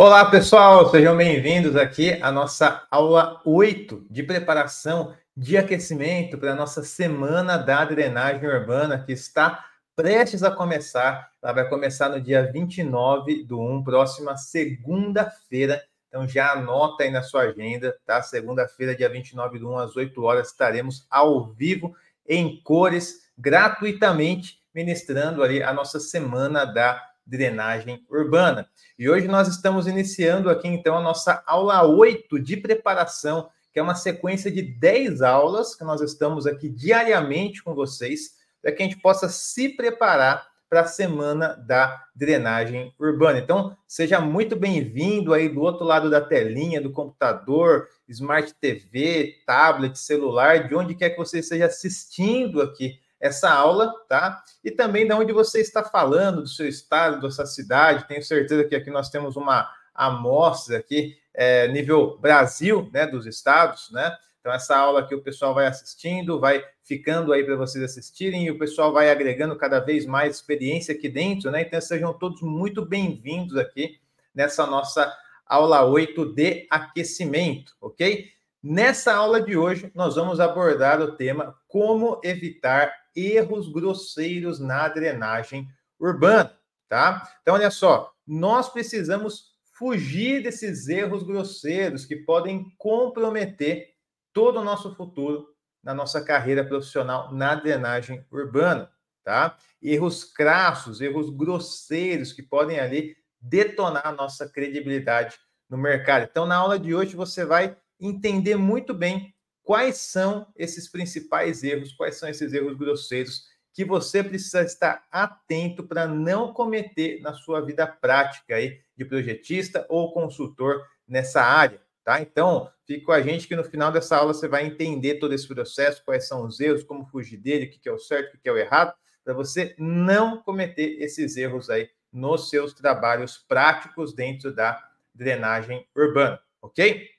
Olá, pessoal, sejam bem-vindos aqui à nossa aula 8 de preparação de aquecimento para a nossa semana da drenagem urbana que está prestes a começar. Ela vai começar no dia 29 do 1, próxima segunda-feira. Então já anota aí na sua agenda, tá? Segunda-feira, dia 29 do 1, às 8 horas, estaremos ao vivo em cores, gratuitamente, ministrando ali a nossa semana da drenagem urbana. E hoje nós estamos iniciando aqui, então, a nossa aula 8 de preparação, que é uma sequência de 10 aulas que nós estamos aqui diariamente com vocês, para que a gente possa se preparar para a semana da drenagem urbana. Então, seja muito bem-vindo aí do outro lado da telinha, do computador, smart TV, tablet, celular, de onde quer que você esteja assistindo aqui essa aula, tá? E também de onde você está falando, do seu estado, da sua cidade. Tenho certeza que aqui nós temos uma amostra aqui, é, nível Brasil, né, dos estados, né? Então, essa aula que o pessoal vai assistindo, vai ficando aí para vocês assistirem, e o pessoal vai agregando cada vez mais experiência aqui dentro, né? Então, sejam todos muito bem-vindos aqui nessa nossa aula 8 de aquecimento, ok? Nessa aula de hoje, nós vamos abordar o tema como evitar erros grosseiros na drenagem urbana, tá? Então, olha só, nós precisamos fugir desses erros grosseiros que podem comprometer todo o nosso futuro na nossa carreira profissional na drenagem urbana, tá? Erros crassos, erros grosseiros que podem ali detonar a nossa credibilidade no mercado. Então, na aula de hoje, você vai entender muito bem quais são esses principais erros, quais são esses erros grosseiros que você precisa estar atento para não cometer na sua vida prática aí de projetista ou consultor nessa área, tá? Então, fique com a gente que no final dessa aula você vai entender todo esse processo, quais são os erros, como fugir dele, o que é o certo, o que é o errado, para você não cometer esses erros aí nos seus trabalhos práticos dentro da drenagem urbana, ok?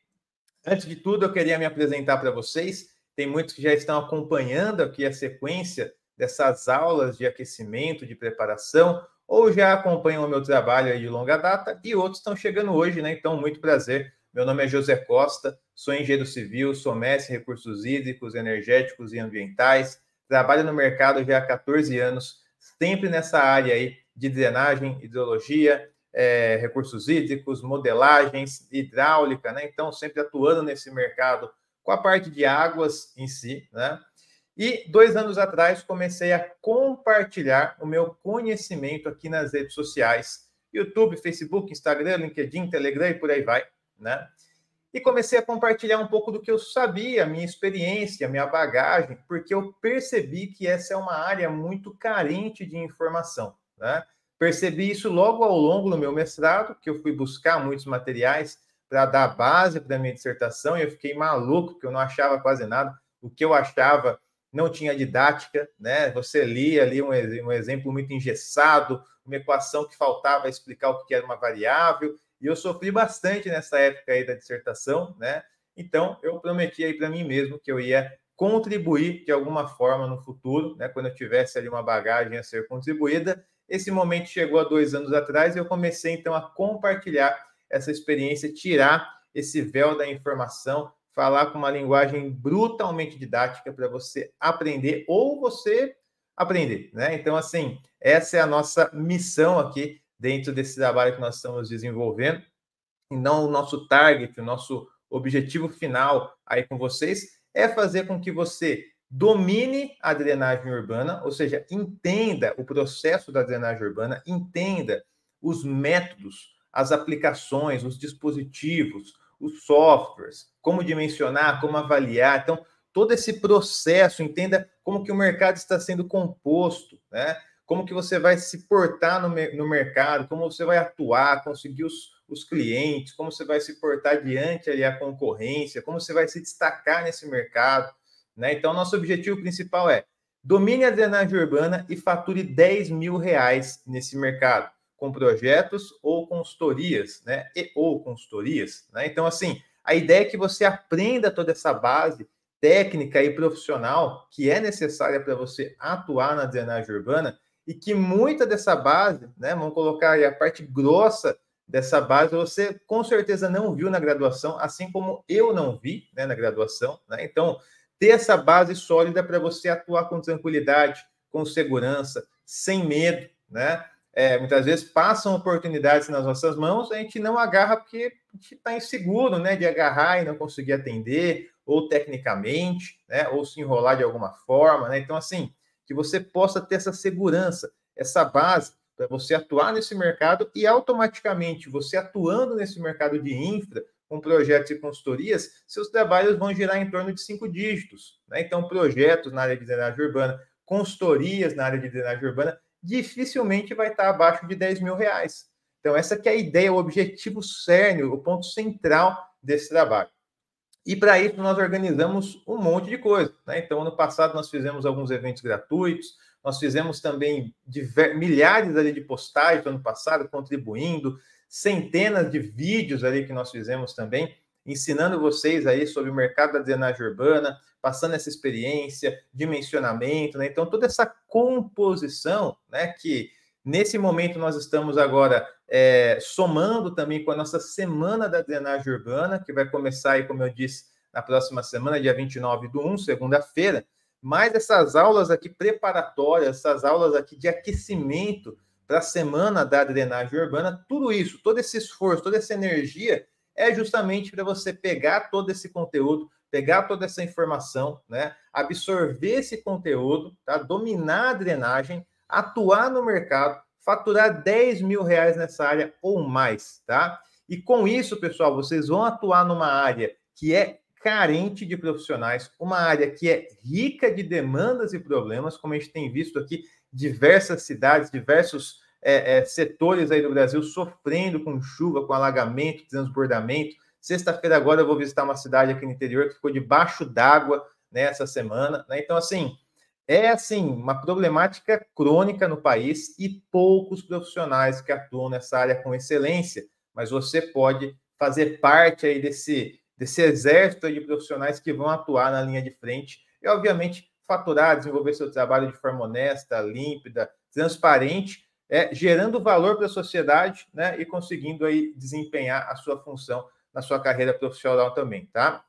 Antes de tudo, eu queria me apresentar para vocês. Tem muitos que já estão acompanhando aqui a sequência dessas aulas de aquecimento, de preparação, ou já acompanham o meu trabalho de longa data, e outros estão chegando hoje, né? Então, muito prazer. Meu nome é José Costa, sou engenheiro civil, sou mestre em recursos hídricos, energéticos e ambientais, trabalho no mercado já há 14 anos, sempre nessa área aí de drenagem, hidrologia, é, recursos hídricos, modelagens, hidráulica, né? Então, sempre atuando nesse mercado com a parte de águas em si, né? E dois anos atrás comecei a compartilhar o meu conhecimento aqui nas redes sociais, YouTube, Facebook, Instagram, LinkedIn, Telegram e por aí vai, né? E comecei a compartilhar um pouco do que eu sabia, minha experiência, minha bagagem, porque eu percebi que essa é uma área muito carente de informação, né? Percebi isso logo ao longo do meu mestrado, que eu fui buscar muitos materiais para dar base para a minha dissertação, e eu fiquei maluco, porque eu não achava quase nada. O que eu achava não tinha didática, né? Você lia ali um, um exemplo muito engessado, uma equação que faltava explicar o que era uma variável, e eu sofri bastante nessa época aí da dissertação, né? Então, eu prometi aí para mim mesmo que eu ia contribuir de alguma forma no futuro, né? Quando eu tivesse ali uma bagagem a ser contribuída, esse momento chegou há dois anos atrás e eu comecei então a compartilhar essa experiência, tirar esse véu da informação, falar com uma linguagem brutalmente didática para você aprender ou você aprender, né? Então, assim, essa é a nossa missão aqui dentro desse trabalho que nós estamos desenvolvendo. E não o nosso target, o nosso objetivo final aí com vocês é fazer com que você domine a drenagem urbana, ou seja, entenda o processo da drenagem urbana, entenda os métodos, as aplicações, os dispositivos, os softwares, como dimensionar, como avaliar. Então, todo esse processo, entenda como que o mercado está sendo composto, né? Como que você vai se portar no, no mercado, como você vai atuar, conseguir os, os clientes, como você vai se portar diante ali a concorrência, como você vai se destacar nesse mercado. Né? Então, nosso objetivo principal é domine a drenagem urbana e fature 10 mil reais nesse mercado, com projetos ou consultorias, né? E, ou consultorias. Né? Então, assim, a ideia é que você aprenda toda essa base técnica e profissional que é necessária para você atuar na drenagem urbana e que muita dessa base, né, vamos colocar aí a parte grossa dessa base, você com certeza não viu na graduação, assim como eu não vi né, na graduação. Né? Então, ter essa base sólida para você atuar com tranquilidade, com segurança, sem medo, né? É, muitas vezes passam oportunidades nas nossas mãos, a gente não agarra porque a gente está inseguro, né, de agarrar e não conseguir atender, ou tecnicamente, né, ou se enrolar de alguma forma, né? Então, assim, que você possa ter essa segurança, essa base para você atuar nesse mercado e automaticamente você atuando nesse mercado de infra, com projetos e consultorias, seus trabalhos vão girar em torno de cinco dígitos. Né? Então, projetos na área de drenagem urbana, consultorias na área de drenagem urbana, dificilmente vai estar abaixo de 10 mil reais. Então, essa que é a ideia, o objetivo cerne, o ponto central desse trabalho. E para isso, nós organizamos um monte de coisa. Né? Então, ano passado, nós fizemos alguns eventos gratuitos, nós fizemos também milhares ali de postagens no ano passado, contribuindo, centenas de vídeos ali que nós fizemos também, ensinando vocês aí sobre o mercado da drenagem urbana, passando essa experiência, dimensionamento, né? Então, toda essa composição, né, que nesse momento nós estamos agora é, somando também com a nossa Semana da Drenagem Urbana, que vai começar aí, como eu disse, na próxima semana, dia 29 do 1, segunda-feira, mais essas aulas aqui preparatórias, essas aulas aqui de aquecimento para a semana da drenagem urbana, tudo isso, todo esse esforço, toda essa energia é justamente para você pegar todo esse conteúdo, pegar toda essa informação, né, absorver esse conteúdo, tá? dominar a drenagem, atuar no mercado, faturar 10 mil reais nessa área ou mais, tá? E com isso, pessoal, vocês vão atuar numa área que é carente de profissionais, uma área que é rica de demandas e problemas, como a gente tem visto aqui, diversas cidades, diversos é, é, setores aí do Brasil sofrendo com chuva, com alagamento, transbordamento. Sexta-feira agora eu vou visitar uma cidade aqui no interior que ficou debaixo d'água nessa né, semana. Né? Então, assim, é assim, uma problemática crônica no país e poucos profissionais que atuam nessa área com excelência. Mas você pode fazer parte aí desse, desse exército de profissionais que vão atuar na linha de frente e, obviamente, faturar, desenvolver seu trabalho de forma honesta, límpida, transparente, é, gerando valor para a sociedade né, e conseguindo aí desempenhar a sua função na sua carreira profissional também, tá?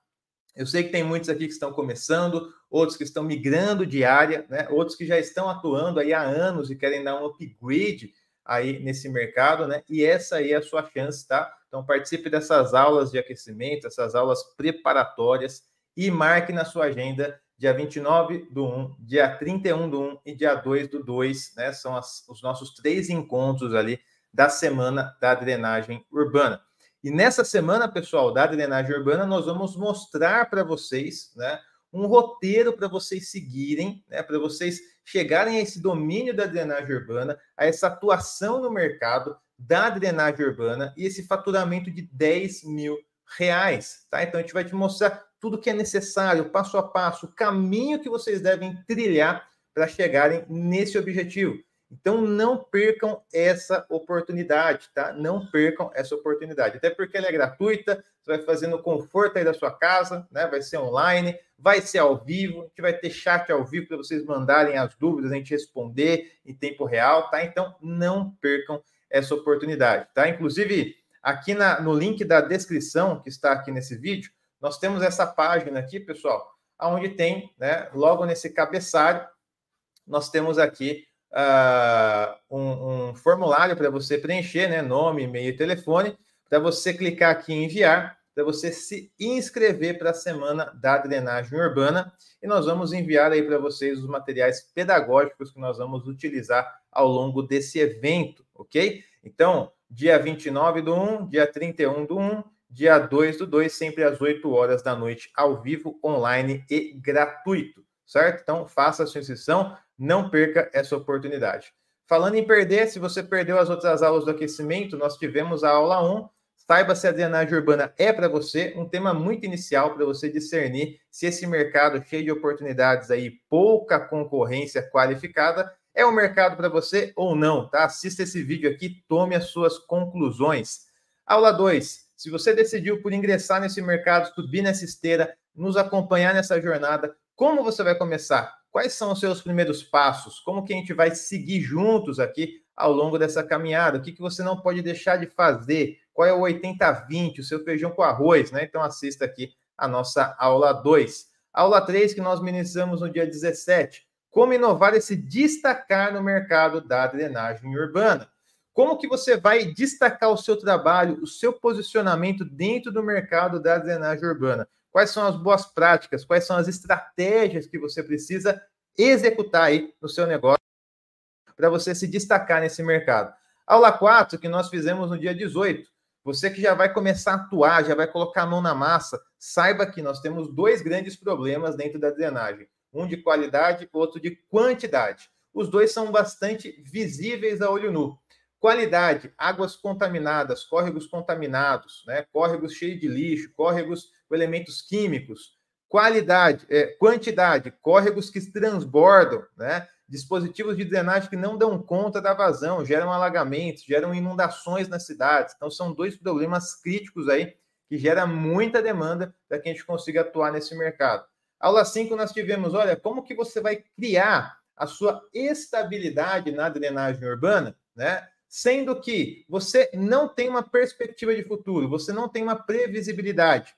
Eu sei que tem muitos aqui que estão começando, outros que estão migrando de área, né, outros que já estão atuando aí há anos e querem dar um upgrade aí nesse mercado, né? E essa aí é a sua chance, tá? Então participe dessas aulas de aquecimento, essas aulas preparatórias e marque na sua agenda dia 29 do 1, dia 31 do 1 e dia 2 do 2, né? São as, os nossos três encontros ali da semana da drenagem urbana. E nessa semana, pessoal, da drenagem urbana, nós vamos mostrar para vocês, né? Um roteiro para vocês seguirem, né? Para vocês chegarem a esse domínio da drenagem urbana, a essa atuação no mercado da drenagem urbana e esse faturamento de 10 mil reais, tá? Então a gente vai te mostrar tudo que é necessário, passo a passo, o caminho que vocês devem trilhar para chegarem nesse objetivo. Então não percam essa oportunidade, tá? Não percam essa oportunidade, até porque ela é gratuita, você vai fazer no conforto aí da sua casa, né? Vai ser online, vai ser ao vivo, a gente vai ter chat ao vivo para vocês mandarem as dúvidas, a gente responder em tempo real, tá? Então não percam essa oportunidade, tá? Inclusive aqui na, no link da descrição que está aqui nesse vídeo, nós temos essa página aqui, pessoal, aonde tem, né, logo nesse cabeçalho, nós temos aqui uh, um, um, formulário para você preencher, né, nome, e-mail e telefone, para você clicar aqui em enviar, para você se inscrever para a semana da drenagem urbana e nós vamos enviar aí para vocês os materiais pedagógicos que nós vamos utilizar ao longo desse evento, ok? Então, dia 29 do 1, dia 31 do 1, dia 2 do 2, sempre às 8 horas da noite, ao vivo, online e gratuito, certo? Então, faça a sua inscrição, não perca essa oportunidade. Falando em perder, se você perdeu as outras aulas do aquecimento, nós tivemos a aula 1. Saiba se a drenagem urbana é para você, um tema muito inicial para você discernir se esse mercado cheio de oportunidades aí, pouca concorrência qualificada, é o um mercado para você ou não, tá? Assista esse vídeo aqui, tome as suas conclusões. Aula 2. Se você decidiu por ingressar nesse mercado, subir nessa esteira, nos acompanhar nessa jornada, como você vai começar? Quais são os seus primeiros passos? Como que a gente vai seguir juntos aqui ao longo dessa caminhada? O que, que você não pode deixar de fazer? Qual é o 80-20, o seu feijão com arroz, né? Então assista aqui a nossa aula 2. Aula 3 que nós ministramos no dia 17, como inovar e se destacar no mercado da drenagem urbana. Como que você vai destacar o seu trabalho, o seu posicionamento dentro do mercado da drenagem urbana? Quais são as boas práticas? Quais são as estratégias que você precisa executar aí no seu negócio para você se destacar nesse mercado? Aula 4 que nós fizemos no dia 18. Você que já vai começar a atuar, já vai colocar a mão na massa, saiba que nós temos dois grandes problemas dentro da drenagem: um de qualidade, e outro de quantidade. Os dois são bastante visíveis a olho nu. Qualidade, águas contaminadas, córregos contaminados, né? córregos cheios de lixo, córregos com elementos químicos. Qualidade, é, quantidade, córregos que transbordam, né? dispositivos de drenagem que não dão conta da vazão, geram alagamentos, geram inundações nas cidades. Então, são dois problemas críticos aí que gera muita demanda para que a gente consiga atuar nesse mercado. Aula 5 nós tivemos, olha, como que você vai criar a sua estabilidade na drenagem urbana, né? sendo que você não tem uma perspectiva de futuro, você não tem uma previsibilidade.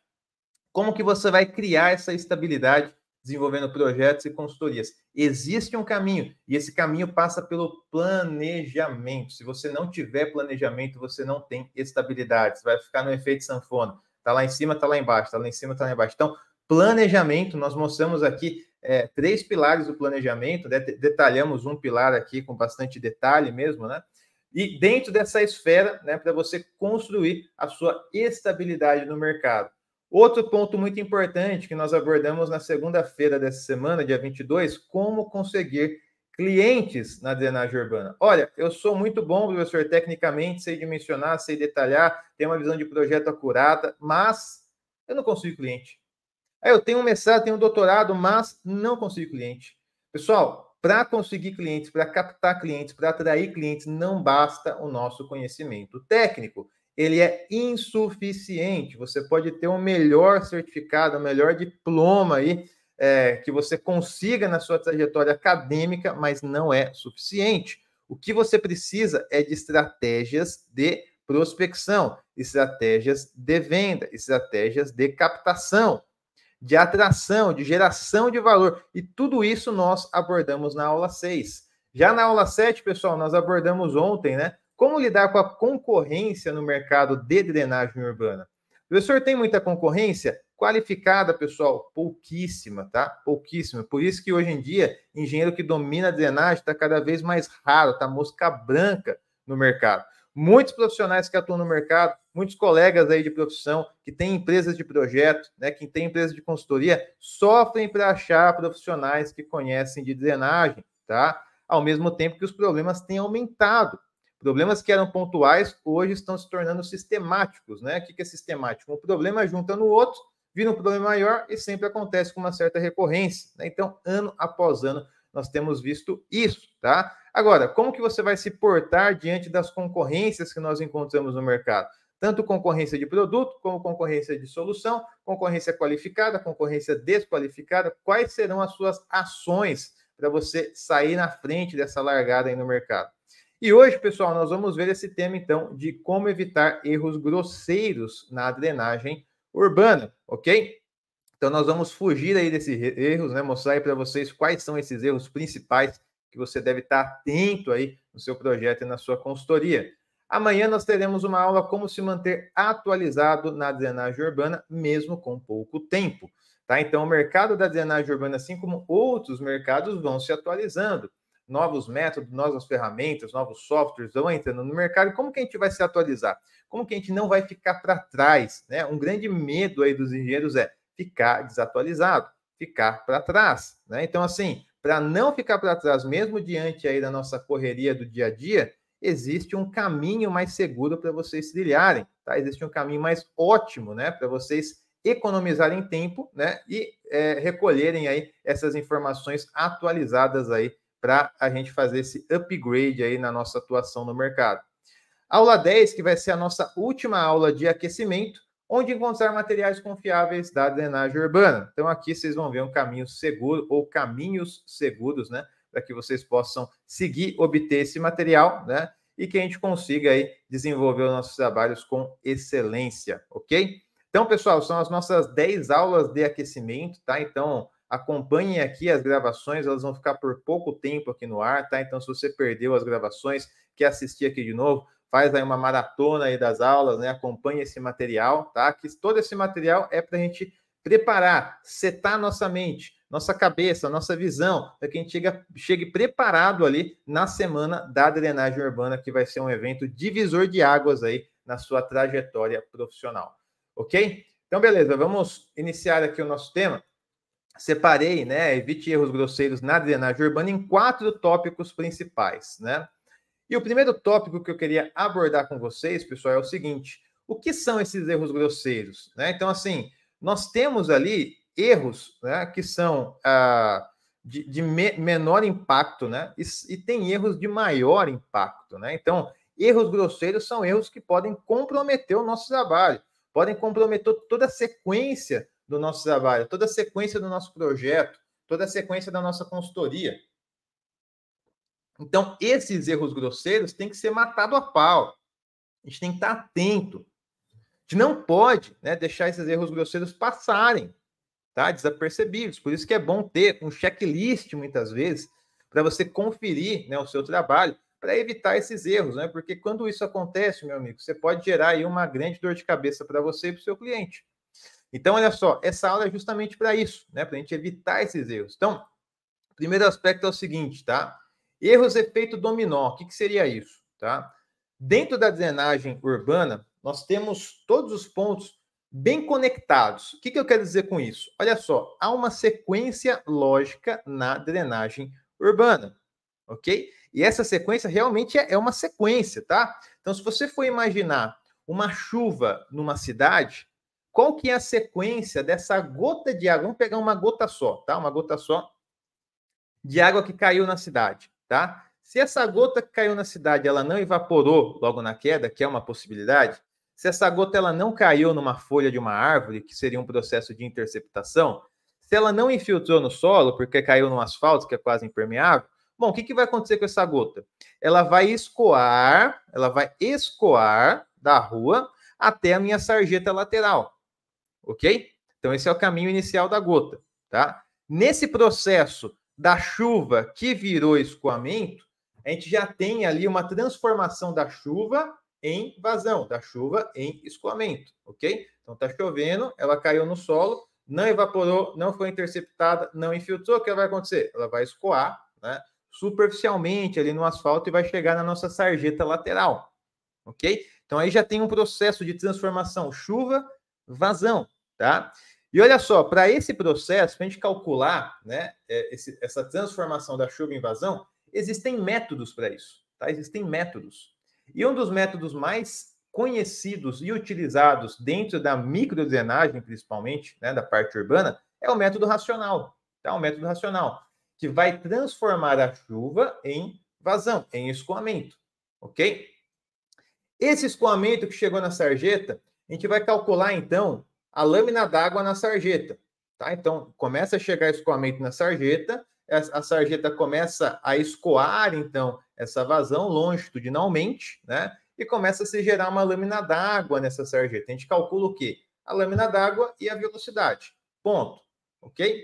Como que você vai criar essa estabilidade desenvolvendo projetos e consultorias? Existe um caminho, e esse caminho passa pelo planejamento. Se você não tiver planejamento, você não tem estabilidade, você vai ficar no efeito sanfona. Está lá em cima, está lá embaixo, está lá em cima, está lá embaixo. Então, planejamento, nós mostramos aqui é, três pilares do planejamento, detalhamos um pilar aqui com bastante detalhe mesmo, né? e dentro dessa esfera, né, para você construir a sua estabilidade no mercado. Outro ponto muito importante que nós abordamos na segunda-feira dessa semana, dia 22, como conseguir clientes na drenagem urbana. Olha, eu sou muito bom, professor, tecnicamente, sei dimensionar, sei detalhar, tenho uma visão de projeto acurada, mas eu não consigo cliente. eu tenho um mestrado, tenho um doutorado, mas não consigo cliente. Pessoal, para conseguir clientes, para captar clientes, para atrair clientes, não basta o nosso conhecimento técnico. Ele é insuficiente. Você pode ter o um melhor certificado, o um melhor diploma aí, é, que você consiga na sua trajetória acadêmica, mas não é suficiente. O que você precisa é de estratégias de prospecção, estratégias de venda, estratégias de captação de atração, de geração de valor. E tudo isso nós abordamos na aula 6. Já na aula 7, pessoal, nós abordamos ontem, né? Como lidar com a concorrência no mercado de drenagem urbana. O professor tem muita concorrência? Qualificada, pessoal, pouquíssima, tá? Pouquíssima. Por isso que hoje em dia, engenheiro que domina a drenagem está cada vez mais raro, está mosca branca no mercado muitos profissionais que atuam no mercado, muitos colegas aí de profissão que têm empresas de projeto, né, que têm empresas de consultoria, sofrem para achar profissionais que conhecem de drenagem, tá? Ao mesmo tempo que os problemas têm aumentado. Problemas que eram pontuais hoje estão se tornando sistemáticos, né? O que é sistemático? Um problema junta no outro, vira um problema maior e sempre acontece com uma certa recorrência. Né? Então, ano após ano, nós temos visto isso, tá? Agora, como que você vai se portar diante das concorrências que nós encontramos no mercado? Tanto concorrência de produto, como concorrência de solução, concorrência qualificada, concorrência desqualificada. Quais serão as suas ações para você sair na frente dessa largada aí no mercado? E hoje, pessoal, nós vamos ver esse tema então de como evitar erros grosseiros na drenagem urbana, ok? Então nós vamos fugir aí desses erros, né? Mostrar aí para vocês quais são esses erros principais que você deve estar tá atento aí no seu projeto e na sua consultoria. Amanhã nós teremos uma aula como se manter atualizado na drenagem urbana, mesmo com pouco tempo. Tá? Então, o mercado da drenagem urbana, assim como outros mercados, vão se atualizando. Novos métodos, novas ferramentas, novos softwares vão entrando no mercado. Como que a gente vai se atualizar? Como que a gente não vai ficar para trás? Né? Um grande medo aí dos engenheiros é ficar desatualizado, ficar para trás. Né? Então, assim, para não ficar para trás, mesmo diante aí da nossa correria do dia a dia, existe um caminho mais seguro para vocês trilharem, tá? Existe um caminho mais ótimo, né, para vocês economizarem tempo, né, e é, recolherem aí essas informações atualizadas aí para a gente fazer esse upgrade aí na nossa atuação no mercado. Aula 10, que vai ser a nossa última aula de aquecimento, onde encontrar materiais confiáveis da drenagem urbana. Então aqui vocês vão ver um caminho seguro ou caminhos seguros, né, para que vocês possam seguir, obter esse material, né, e que a gente consiga aí desenvolver os nossos trabalhos com excelência, ok? Então, pessoal, são as nossas 10 aulas de aquecimento, tá? Então, acompanhem aqui as gravações, elas vão ficar por pouco tempo aqui no ar, tá? Então, se você perdeu as gravações, quer assistir aqui de novo, faz aí uma maratona aí das aulas, né? Acompanha esse material, tá? Que todo esse material é para a gente preparar, setar nossa mente, nossa cabeça, nossa visão, para que a gente chegue, chegue preparado ali na semana da drenagem urbana, que vai ser um evento divisor de águas aí na sua trajetória profissional. Ok? Então, beleza, vamos iniciar aqui o nosso tema. Separei, né? Evite erros grosseiros na drenagem urbana em quatro tópicos principais, né? E o primeiro tópico que eu queria abordar com vocês, pessoal, é o seguinte: o que são esses erros grosseiros? Né? Então, assim, nós temos ali erros né, que são ah, de, de me, menor impacto, né? E, e, tem erros de maior impacto, né? Então, erros grosseiros são erros que podem comprometer o nosso trabalho, podem comprometer toda a sequência do nosso trabalho, toda a sequência do nosso projeto, toda a sequência da nossa consultoria. Então, esses erros grosseiros têm que ser matado a pau. A gente tem que estar atento. A gente não pode né, deixar esses erros grosseiros passarem, tá? Desapercebidos. Por isso que é bom ter um checklist, muitas vezes, para você conferir né, o seu trabalho, para evitar esses erros, né? Porque quando isso acontece, meu amigo, você pode gerar aí uma grande dor de cabeça para você e para o seu cliente. Então, olha só, essa aula é justamente para isso, né? Para a gente evitar esses erros. Então, primeiro aspecto é o seguinte, tá? Erros efeito dominó, o que, que seria isso? Tá? Dentro da drenagem urbana, nós temos todos os pontos bem conectados. O que, que eu quero dizer com isso? Olha só, há uma sequência lógica na drenagem urbana, ok? E essa sequência realmente é, é uma sequência, tá? Então, se você for imaginar uma chuva numa cidade, qual que é a sequência dessa gota de água? Vamos pegar uma gota só, tá? Uma gota só de água que caiu na cidade tá? Se essa gota que caiu na cidade, ela não evaporou logo na queda, que é uma possibilidade, se essa gota ela não caiu numa folha de uma árvore, que seria um processo de interceptação, se ela não infiltrou no solo, porque caiu no asfalto, que é quase impermeável, bom, o que, que vai acontecer com essa gota? Ela vai escoar, ela vai escoar da rua até a minha sarjeta lateral, ok? Então, esse é o caminho inicial da gota, tá? Nesse processo, da chuva que virou escoamento, a gente já tem ali uma transformação da chuva em vazão, da chuva em escoamento, ok? Então tá chovendo, ela caiu no solo, não evaporou, não foi interceptada, não infiltrou, o que vai acontecer? Ela vai escoar, né? Superficialmente ali no asfalto e vai chegar na nossa sarjeta lateral, ok? Então aí já tem um processo de transformação chuva vazão, tá? E olha só, para esse processo, para a gente calcular né, é, esse, essa transformação da chuva em vazão, existem métodos para isso. Tá? Existem métodos. E um dos métodos mais conhecidos e utilizados dentro da microdrenagem, principalmente, né, da parte urbana, é o método racional. Tá? O método racional, que vai transformar a chuva em vazão, em escoamento. Ok? Esse escoamento que chegou na sarjeta, a gente vai calcular, então, a lâmina d'água na sarjeta. Tá? Então, começa a chegar escoamento na sarjeta, a sarjeta começa a escoar, então, essa vazão longitudinalmente, né? E começa a se gerar uma lâmina d'água nessa sarjeta. A gente calcula o quê? A lâmina d'água e a velocidade. Ponto. Ok?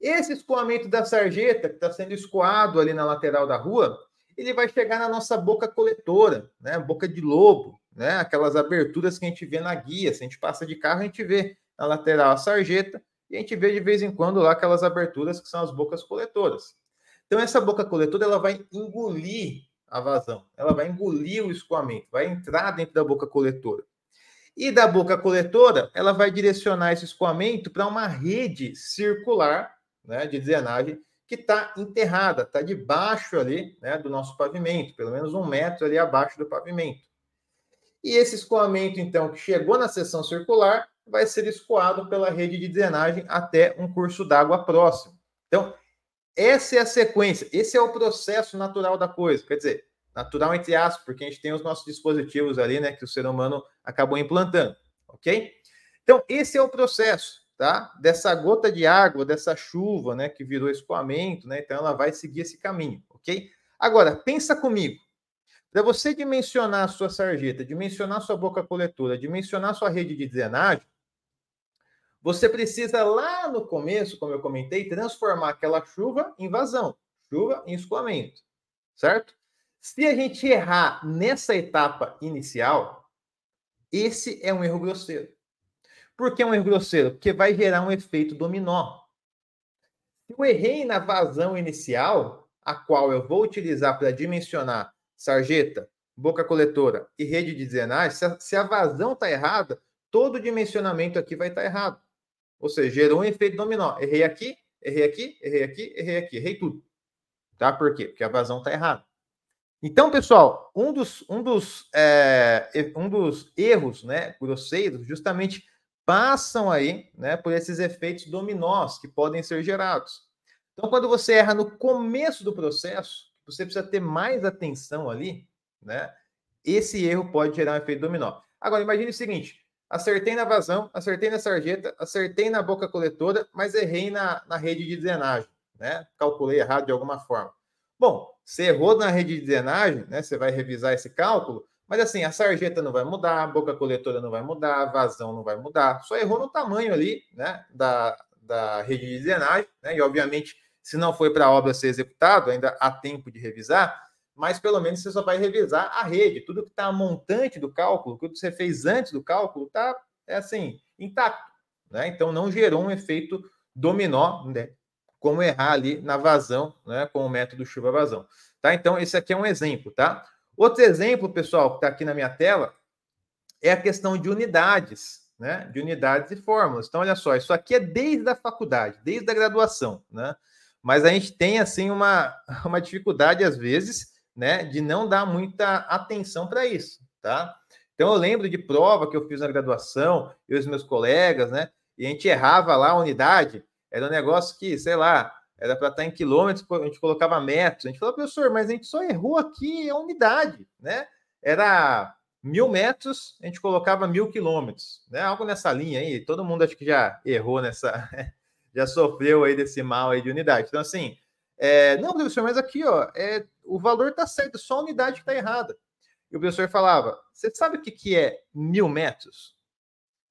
Esse escoamento da sarjeta, que está sendo escoado ali na lateral da rua, ele vai chegar na nossa boca coletora, né? Boca de lobo, né? Aquelas aberturas que a gente vê na guia. Se a gente passa de carro, a gente vê na lateral a sarjeta e a gente vê de vez em quando lá aquelas aberturas que são as bocas coletoras. Então, essa boca coletora ela vai engolir a vazão, ela vai engolir o escoamento, vai entrar dentro da boca coletora. E da boca coletora, ela vai direcionar esse escoamento para uma rede circular né, de drenagem que está enterrada, está debaixo ali né, do nosso pavimento, pelo menos um metro ali abaixo do pavimento. E esse escoamento, então, que chegou na seção circular, vai ser escoado pela rede de drenagem até um curso d'água próximo. Então, essa é a sequência, esse é o processo natural da coisa. Quer dizer, natural entre aspas, porque a gente tem os nossos dispositivos ali, né, que o ser humano acabou implantando, ok? Então, esse é o processo, tá? Dessa gota de água, dessa chuva, né, que virou escoamento, né? Então, ela vai seguir esse caminho, ok? Agora, pensa comigo. Para você dimensionar a sua sarjeta, dimensionar a sua boca coletora, dimensionar a sua rede de drenagem, você precisa lá no começo, como eu comentei, transformar aquela chuva em vazão, chuva em escoamento, certo? Se a gente errar nessa etapa inicial, esse é um erro grosseiro. Por que um erro grosseiro? Porque vai gerar um efeito dominó. Se eu errei na vazão inicial, a qual eu vou utilizar para dimensionar sarjeta, boca coletora e rede de drenagem. se a, se a vazão está errada, todo o dimensionamento aqui vai estar tá errado. Ou seja, gerou um efeito dominó. Errei aqui, errei aqui, errei aqui, errei aqui, errei tudo. Tá? Por quê? Porque a vazão está errada. Então, pessoal, um dos, um dos, é, um dos erros né, grosseiros justamente passam aí né, por esses efeitos dominós que podem ser gerados. Então, quando você erra no começo do processo, você precisa ter mais atenção ali, né? Esse erro pode gerar um efeito dominó. Agora, imagine o seguinte: acertei na vazão, acertei na sarjeta, acertei na boca coletora, mas errei na, na rede de drenagem, né? Calculei errado de alguma forma. Bom, você errou na rede de drenagem, né? Você vai revisar esse cálculo, mas assim, a sarjeta não vai mudar, a boca coletora não vai mudar, a vazão não vai mudar, só errou no tamanho ali, né? Da, da rede de drenagem, né? E obviamente se não foi para a obra ser executado, ainda há tempo de revisar, mas pelo menos você só vai revisar a rede. Tudo que está montante do cálculo, tudo que você fez antes do cálculo, está é assim, intacto. Né? Então não gerou um efeito dominó, né? como errar ali na vazão, né? com o método chuva-vazão. Tá? Então, esse aqui é um exemplo. Tá? Outro exemplo, pessoal, que está aqui na minha tela, é a questão de unidades, né? de unidades e fórmulas. Então, olha só, isso aqui é desde a faculdade, desde a graduação. Né? mas a gente tem assim uma, uma dificuldade às vezes, né, de não dar muita atenção para isso, tá? Então eu lembro de prova que eu fiz na graduação, eu e os meus colegas, né, e a gente errava lá a unidade, era um negócio que, sei lá, era para estar em quilômetros, a gente colocava metros. A gente falou, professor, mas a gente só errou aqui a unidade, né? Era mil metros, a gente colocava mil quilômetros, né? Algo nessa linha aí. Todo mundo acho que já errou nessa, já sofreu aí desse mal aí de unidade. Então, assim, é, não, professor, mas aqui, ó, é, o valor tá certo, só a unidade que tá errada. E o professor falava, você sabe o que, que é mil metros?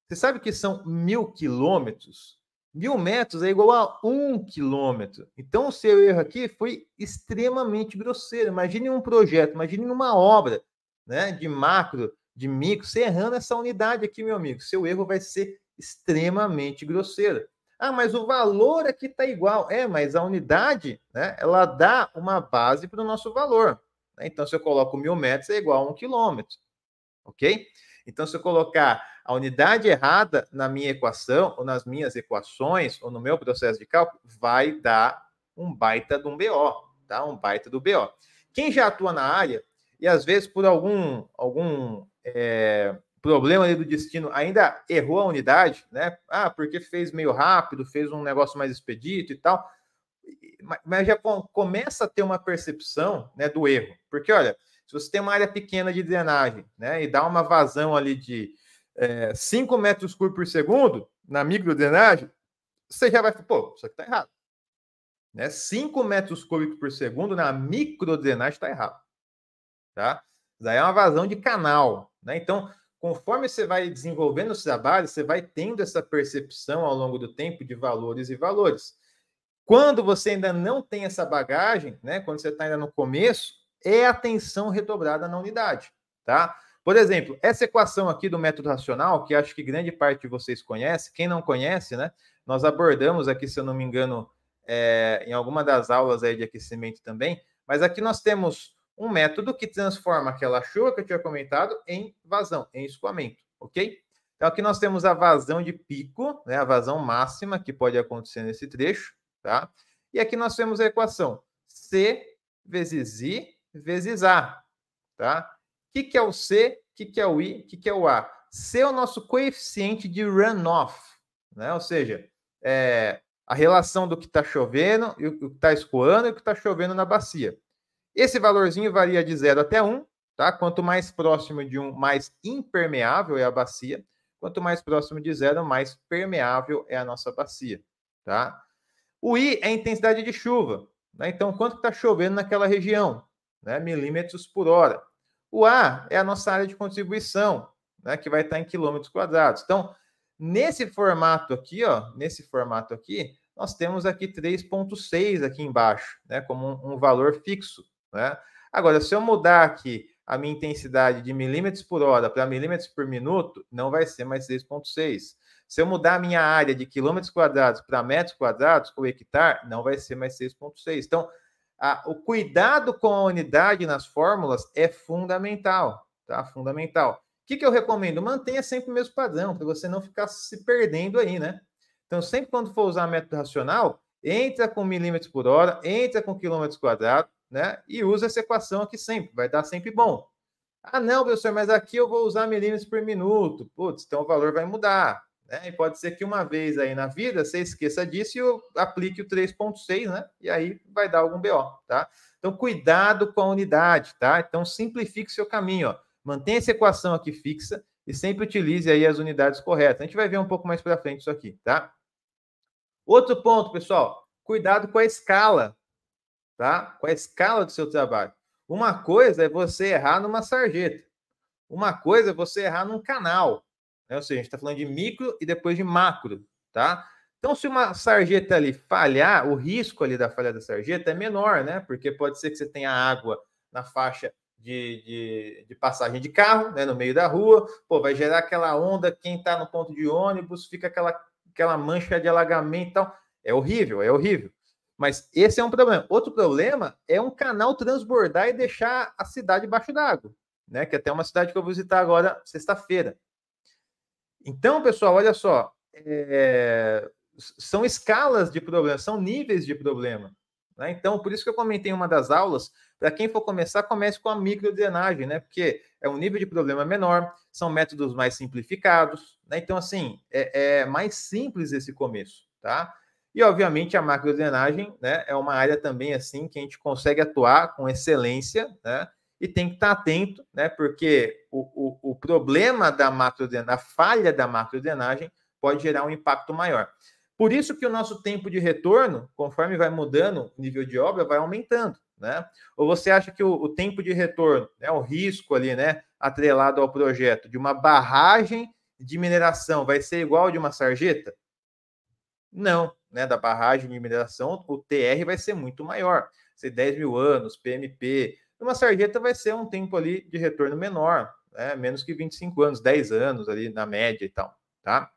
Você sabe o que são mil quilômetros? Mil metros é igual a um quilômetro. Então, o seu erro aqui foi extremamente grosseiro. Imagine um projeto, imagine uma obra né, de macro, de micro, você errando essa unidade aqui, meu amigo. Seu erro vai ser extremamente grosseiro. Ah, mas o valor aqui é está igual. É, mas a unidade, né, ela dá uma base para o nosso valor. Né? Então, se eu coloco mil metros, é igual a um quilômetro. Ok? Então, se eu colocar a unidade errada na minha equação, ou nas minhas equações, ou no meu processo de cálculo, vai dar um baita de um BO, tá? Um baita do BO. Quem já atua na área, e às vezes por algum, algum é, problema ali do destino, ainda errou a unidade, né? Ah, porque fez meio rápido, fez um negócio mais expedito e tal. Mas já começa a ter uma percepção né, do erro. Porque, olha, se você tem uma área pequena de drenagem, né? E dá uma vazão ali de é, 5 metros cúbicos por segundo na micro drenagem, você já vai falar, pô, isso aqui tá errado. Né? 5 metros cúbicos por segundo na micro drenagem está errado. Tá? Daí é uma vazão de canal. Né? Então, conforme você vai desenvolvendo os trabalhos, você vai tendo essa percepção ao longo do tempo de valores e valores. Quando você ainda não tem essa bagagem, né, quando você está ainda no começo, é atenção redobrada na unidade, tá? Por exemplo, essa equação aqui do método racional, que acho que grande parte de vocês conhece, quem não conhece, né? Nós abordamos aqui, se eu não me engano, é, em alguma das aulas aí de aquecimento também, mas aqui nós temos um método que transforma aquela chuva que eu tinha comentado em vazão, em escoamento, ok? Então aqui nós temos a vazão de pico, né, a vazão máxima que pode acontecer nesse trecho, tá? E aqui nós temos a equação C vezes I vezes A, tá? O que, que é o C, o que, que é o I, o que, que é o A? C é o nosso coeficiente de runoff, né? Ou seja, é a relação do que está chovendo, e o que está escoando e o que está chovendo na bacia. Esse valorzinho varia de 0 até 1, tá? Quanto mais próximo de 1, mais impermeável é a bacia. Quanto mais próximo de 0, mais permeável é a nossa bacia, tá? O I é a intensidade de chuva, né? Então, quanto está chovendo naquela região, né? Milímetros por hora. O A é a nossa área de contribuição, né? Que vai estar tá em quilômetros quadrados. Então, nesse formato aqui, ó, nesse formato aqui, nós temos aqui 3.6 aqui embaixo, né? Como um, um valor fixo. Né? Agora, se eu mudar aqui a minha intensidade de milímetros por hora para milímetros por minuto, não vai ser mais 6,6. Se eu mudar a minha área de quilômetros quadrados para metros quadrados ou hectare, não vai ser mais 6,6. Então, a, o cuidado com a unidade nas fórmulas é fundamental, tá? Fundamental. O que, que eu recomendo? Mantenha sempre o mesmo padrão, para você não ficar se perdendo aí, né? Então, sempre quando for usar método racional, entra com milímetros por hora, entra com quilômetros quadrados, né? E usa essa equação aqui sempre, vai dar sempre bom. Ah, não, professor, mas aqui eu vou usar milímetros por minuto. Putz, então o valor vai mudar. Né? E pode ser que uma vez aí na vida você esqueça disso e aplique o 3.6, né? E aí vai dar algum BO, tá? Então, cuidado com a unidade, tá? Então, simplifique seu caminho, ó. Mantenha essa equação aqui fixa e sempre utilize aí as unidades corretas. A gente vai ver um pouco mais para frente isso aqui, tá? Outro ponto, pessoal, cuidado com a escala, tá? Com a escala do seu trabalho. Uma coisa é você errar numa sarjeta. Uma coisa é você errar num canal. Né? Ou seja, a gente está falando de micro e depois de macro, tá? Então, se uma sarjeta ali falhar, o risco ali da falha da sarjeta é menor, né? Porque pode ser que você tenha água na faixa de, de, de, passagem de carro, né? No meio da rua, pô, vai gerar aquela onda, quem está no ponto de ônibus, fica aquela, aquela mancha de alagamento e tal. É horrível, é horrível. Mas esse é um problema. Outro problema é um canal transbordar e deixar a cidade baixo d'água, né? Que é até é uma cidade que eu vou visitar agora, sexta-feira. Então, pessoal, olha só, é... são escalas de problema, são níveis de problema. Né? Então, por isso que eu comentei em uma das aulas, para quem for começar, comece com a microdrenagem, né? Porque é um nível de problema menor, são métodos mais simplificados, né? Então, assim, é, é mais simples esse começo, tá? E, obviamente, a macrodrenagem né, é uma área também assim que a gente consegue atuar com excelência, né? E tem que estar atento, né? Porque o, o, o problema da macrodrenagem, a falha da macrodrenagem, pode gerar um impacto maior. Por isso que o nosso tempo de retorno, conforme vai mudando o nível de obra, vai aumentando, né? Ou você acha que o, o tempo de retorno, né, o risco ali, né, atrelado ao projeto de uma barragem de mineração vai ser igual de uma sarjeta? Não, né? Da barragem de mineração, o TR vai ser muito maior. Ser 10 mil anos, PMP. Uma sarjeta vai ser um tempo ali de retorno menor, né? menos que 25 anos, 10 anos ali na média e tal, tá?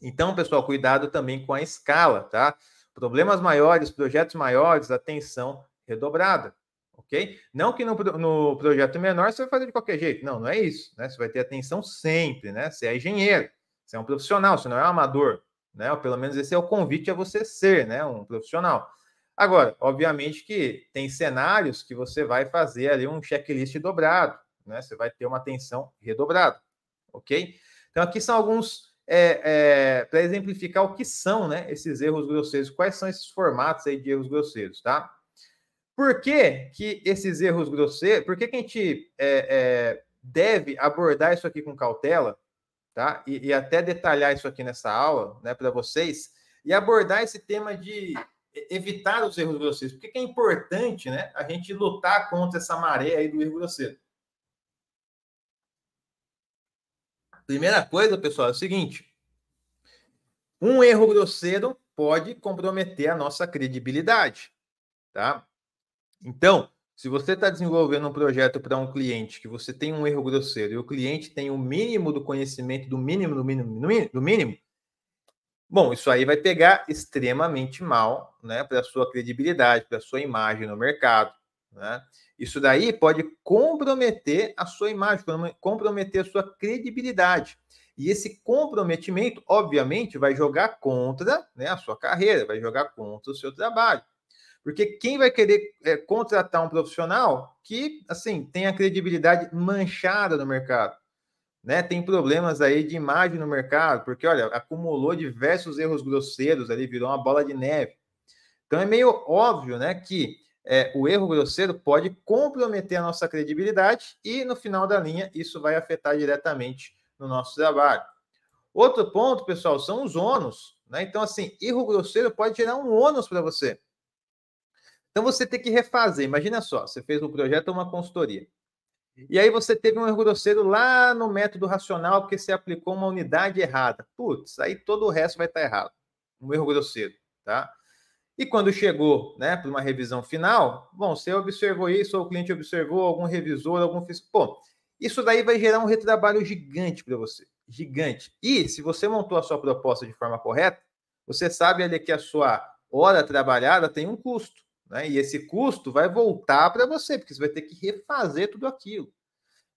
Então, pessoal, cuidado também com a escala, tá? Problemas maiores, projetos maiores, atenção redobrada, ok? Não que no, no, projeto menor você vai fazer de qualquer jeito, não, não é isso, né? Você vai ter atenção sempre, né? Você é engenheiro, você é um profissional, você não é um amador, né? Ou pelo menos esse é o convite a você ser, né, um profissional. Agora, obviamente que tem cenários que você vai fazer ali um checklist dobrado, né? Você vai ter uma atenção redobrada, ok? Então aqui são alguns é, é, para exemplificar o que são, né, esses erros grosseiros. Quais são esses formatos aí de erros grosseiros, tá? Por que, que esses erros grosseiros? Por que, que a gente é, é, deve abordar isso aqui com cautela? tá? E, e até detalhar isso aqui nessa aula, né, para vocês, e abordar esse tema de evitar os erros grosseiros, porque é importante, né, a gente lutar contra essa maré aí do erro grosseiro. Primeira coisa, pessoal, é o seguinte: um erro grosseiro pode comprometer a nossa credibilidade, tá? Então, se você está desenvolvendo um projeto para um cliente que você tem um erro grosseiro e o cliente tem o mínimo do conhecimento, do mínimo, do mínimo, do mínimo, do mínimo bom, isso aí vai pegar extremamente mal né, para a sua credibilidade, para a sua imagem no mercado. Né? Isso daí pode comprometer a sua imagem, comprometer a sua credibilidade. E esse comprometimento, obviamente, vai jogar contra né, a sua carreira, vai jogar contra o seu trabalho. Porque quem vai querer é, contratar um profissional que, assim, tem a credibilidade manchada no mercado, né? Tem problemas aí de imagem no mercado, porque, olha, acumulou diversos erros grosseiros ali, virou uma bola de neve. Então, é meio óbvio, né, que é, o erro grosseiro pode comprometer a nossa credibilidade e, no final da linha, isso vai afetar diretamente no nosso trabalho. Outro ponto, pessoal, são os ônus. Né? Então, assim, erro grosseiro pode gerar um ônus para você. Então você tem que refazer. Imagina só, você fez um projeto uma consultoria. E aí uhum. você teve um erro grosseiro lá no método racional porque você aplicou uma unidade errada. Putz, aí todo o resto vai estar tá errado. Um erro grosseiro, tá? E quando chegou, né, para uma revisão final, bom, você observou isso, ou o cliente observou, algum revisor, algum fiscal, pô, isso daí vai gerar um retrabalho gigante para você, gigante. E se você montou a sua proposta de forma correta, você sabe ali que a sua hora trabalhada tem um custo. Né? E esse custo vai voltar para você, porque você vai ter que refazer tudo aquilo.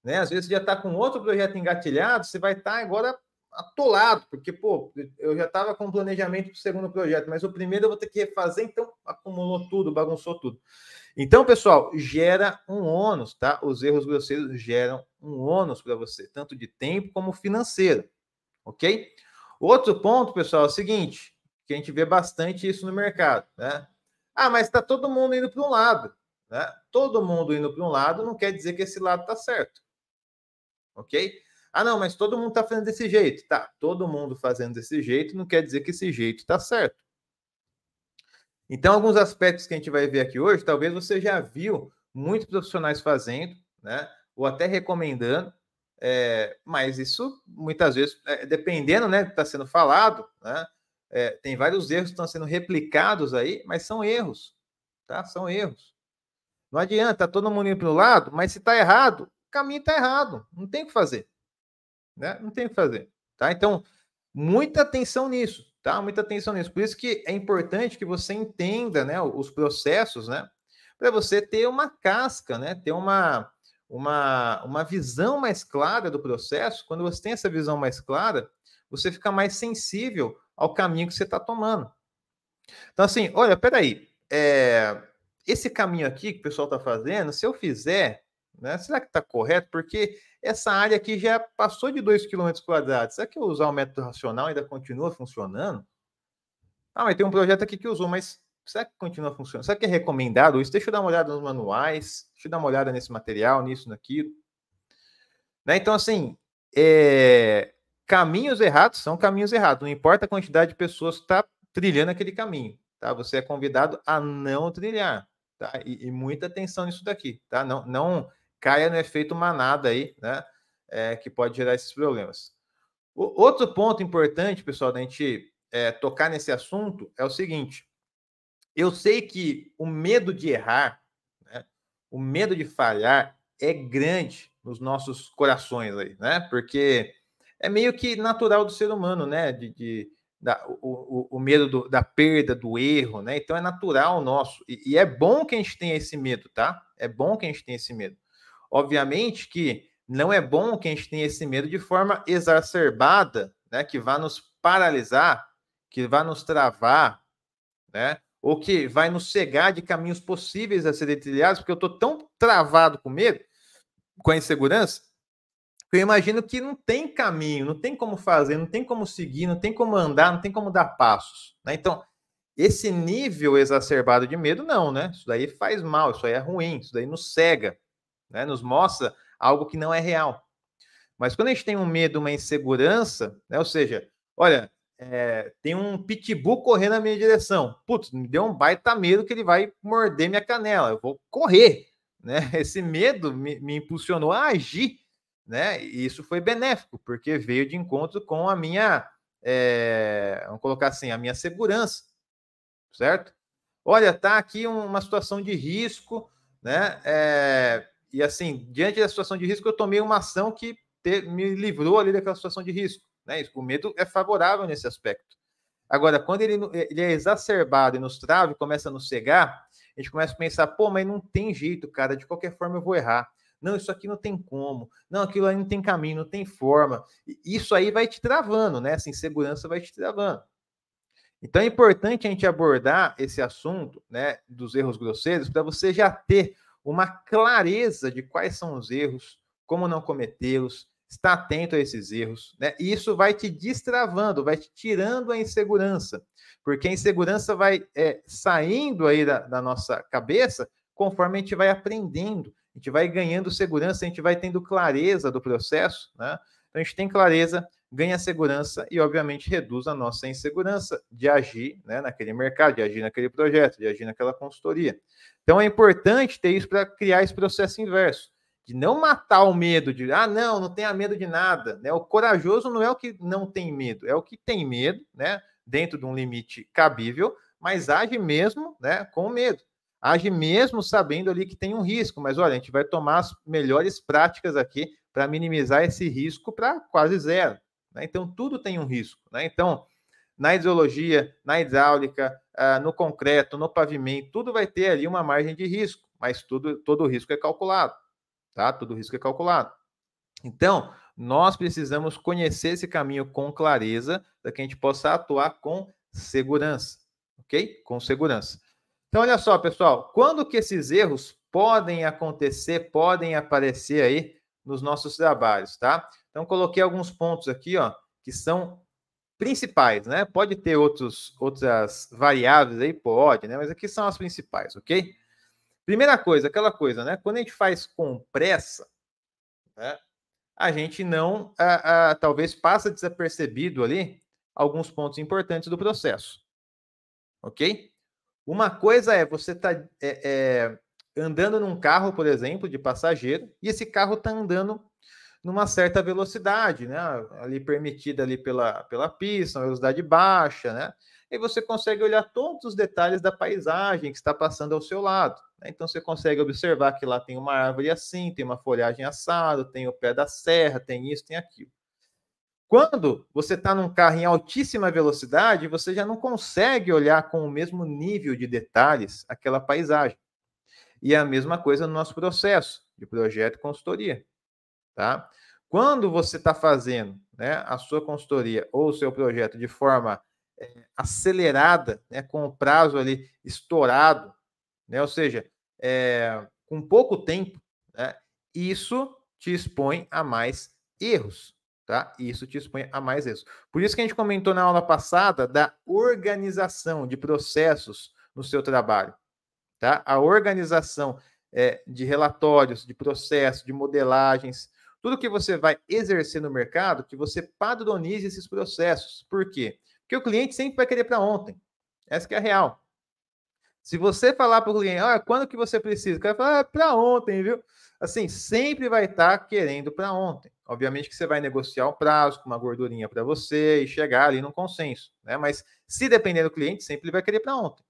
Né? Às vezes você já está com outro projeto engatilhado, você vai estar tá agora atolado, porque, pô, eu já estava com planejamento para o segundo projeto, mas o primeiro eu vou ter que refazer, então acumulou tudo, bagunçou tudo. Então, pessoal, gera um ônus, tá? Os erros grosseiros geram um ônus para você, tanto de tempo como financeiro, ok? Outro ponto, pessoal, é o seguinte, que a gente vê bastante isso no mercado, né? Ah, mas está todo mundo indo para um lado. Né? Todo mundo indo para um lado não quer dizer que esse lado está certo. Ok? Ah, não, mas todo mundo está fazendo desse jeito. Tá, todo mundo fazendo desse jeito não quer dizer que esse jeito está certo. Então, alguns aspectos que a gente vai ver aqui hoje, talvez você já viu muitos profissionais fazendo, né? Ou até recomendando, é, mas isso muitas vezes, é, dependendo, né, está sendo falado, né? é, tem vários erros que estão sendo replicados aí, mas são erros, tá? São erros. Não adianta, tá todo mundo indo para o lado, mas se está errado, o caminho está errado, não tem o que fazer, né? Não tem o que fazer, tá? Então, muita atenção nisso, tá? Muita atenção nisso. Por isso que é importante que você entenda, né, os processos, né? Para você ter uma casca, né? Ter uma, uma, uma visão mais clara do processo. Quando você tem essa visão mais clara, você fica mais sensível ao caminho que você está tomando. Então, assim, olha, peraí, é, esse caminho aqui que o pessoal está fazendo, se eu fizer, né, será que está correto? Porque essa área aqui já passou de 2 km quadrados. Será que eu usar o método racional ainda continua funcionando? Ah, mas tem um projeto aqui que usou, mas será que continua funcionando? Será que é recomendado isso? Deixa eu dar uma olhada nos manuais, deixa eu dar uma olhada nesse material, nisso, naquilo. Né? Então, assim, é, caminhos errados são caminhos errados. Não importa a quantidade de pessoas que está trilhando aquele caminho, tá? Você é convidado a não trilhar, tá? E, e, muita atenção nisso daqui, tá? Não, não caia no efeito manada aí, né? É, que pode gerar esses problemas. O, outro ponto importante, pessoal, da gente é, tocar nesse assunto é o seguinte. Eu sei que o medo de errar, né? o medo de falhar é grande nos nossos corações aí, né? Porque é meio que natural do ser humano, né? De, de da, o, o, medo do, da perda, do erro, né? Então é natural nosso. E, e, é bom que a gente tenha esse medo, tá? É bom que a gente tenha esse medo. Obviamente que não é bom que a gente tenha esse medo de forma exacerbada, né? Que vá nos paralisar, que vá nos travar, né? Ou que vai nos cegar de caminhos possíveis a serem trilhados, porque eu estou tão travado com medo, com a insegurança, então, eu imagino que não tem caminho, não tem como fazer, não tem como seguir, não tem como andar, não tem como dar passos. Né? Então, esse nível exacerbado de medo, não, né? Isso daí faz mal, isso aí é ruim, isso daí nos cega, né? nos mostra algo que não é real. Mas quando a gente tem um medo, uma insegurança, né? ou seja, olha, é, tem um pitbull correndo na minha direção. Putz, me deu um baita medo que ele vai morder minha canela, eu vou correr. Né? Esse medo me, me impulsionou a agir né? E isso foi benéfico, porque veio de encontro com a minha, é, vamos colocar assim, a minha segurança, certo? Olha, tá aqui uma situação de risco, né? É, e assim, diante da situação de risco, eu tomei uma ação que te, me livrou ali daquela situação de risco, né? O medo é favorável nesse aspecto. Agora, quando ele, ele é exacerbado e nos trava e começa a nos cegar, a gente começa a pensar, pô, mas não tem jeito, cara, de qualquer forma eu vou errar não, isso aqui não tem como. Não, aquilo aí não tem caminho, não tem forma. Isso aí vai te travando, né? Essa insegurança vai te travando. Então é importante a gente abordar esse assunto, né, dos erros grosseiros, para você já ter uma clareza de quais são os erros, como não cometê-los, estar atento a esses erros, né? E isso vai te destravando, vai te tirando a insegurança, porque a insegurança vai é, saindo aí da, da nossa cabeça conforme a gente vai aprendendo a gente vai ganhando segurança, a gente vai tendo clareza do processo, né? Então a gente tem clareza, ganha segurança e, obviamente, reduz a nossa insegurança de agir né, naquele mercado, de agir naquele projeto, de agir naquela consultoria. Então é importante ter isso para criar esse processo inverso, de não matar o medo, de ah, não, não tenha medo de nada. Né? O corajoso não é o que não tem medo, é o que tem medo, né? Dentro de um limite cabível, mas age mesmo né, com medo age mesmo sabendo ali que tem um risco, mas olha, a gente vai tomar as melhores práticas aqui para minimizar esse risco para quase zero. Né? Então, tudo tem um risco. Né? Então, na hidrologia, na hidráulica, ah, no concreto, no pavimento, tudo vai ter ali uma margem de risco, mas tudo, todo o risco é calculado. Tá? Todo o risco é calculado. Então, nós precisamos conhecer esse caminho com clareza para que a gente possa atuar com segurança, ok? Com segurança. Então, olha só, pessoal, quando que esses erros podem acontecer, podem aparecer aí nos nossos trabalhos, tá? Então, coloquei alguns pontos aqui, ó, que são principais, né? Pode ter outros, outras variáveis aí, pode, né? Mas aqui são as principais, ok? Primeira coisa, aquela coisa, né? Quando a gente faz com pressa, né? a gente não, a, a, talvez passa desapercebido ali alguns pontos importantes do processo, ok? Uma coisa é você tá é, é, andando num carro, por exemplo, de passageiro, e esse carro tá andando numa certa velocidade, né? Ali permitida ali pela, pela pista, uma velocidade baixa, né? E você consegue olhar todos os detalhes da paisagem que está passando ao seu lado. Né? Então você consegue observar que lá tem uma árvore assim, tem uma folhagem assada, tem o pé da serra, tem isso, tem aquilo. Quando você está num carro em altíssima velocidade, você já não consegue olhar com o mesmo nível de detalhes aquela paisagem. E é a mesma coisa no nosso processo de projeto e consultoria. Tá? Quando você está fazendo né, a sua consultoria ou o seu projeto de forma é, acelerada, né, com o prazo ali estourado, né, ou seja, é, com pouco tempo, né, isso te expõe a mais erros tá? E isso te expõe a mais erros. Por isso que a gente comentou na aula passada da organização de processos no seu trabalho, tá? A organização é, de relatórios, de processos, de modelagens, tudo que você vai exercer no mercado, que você padronize esses processos. Por quê? Porque o cliente sempre vai querer para ontem. Essa que é a real. Se você falar para o cliente, olha, quando que você precisa? O cara falar, ah, para ontem, viu? assim, sempre vai estar tá querendo para ontem. Obviamente que você vai negociar um prazo com uma gordurinha para você e chegar ali num consenso, né? Mas se depender do cliente, sempre ele vai querer para ontem.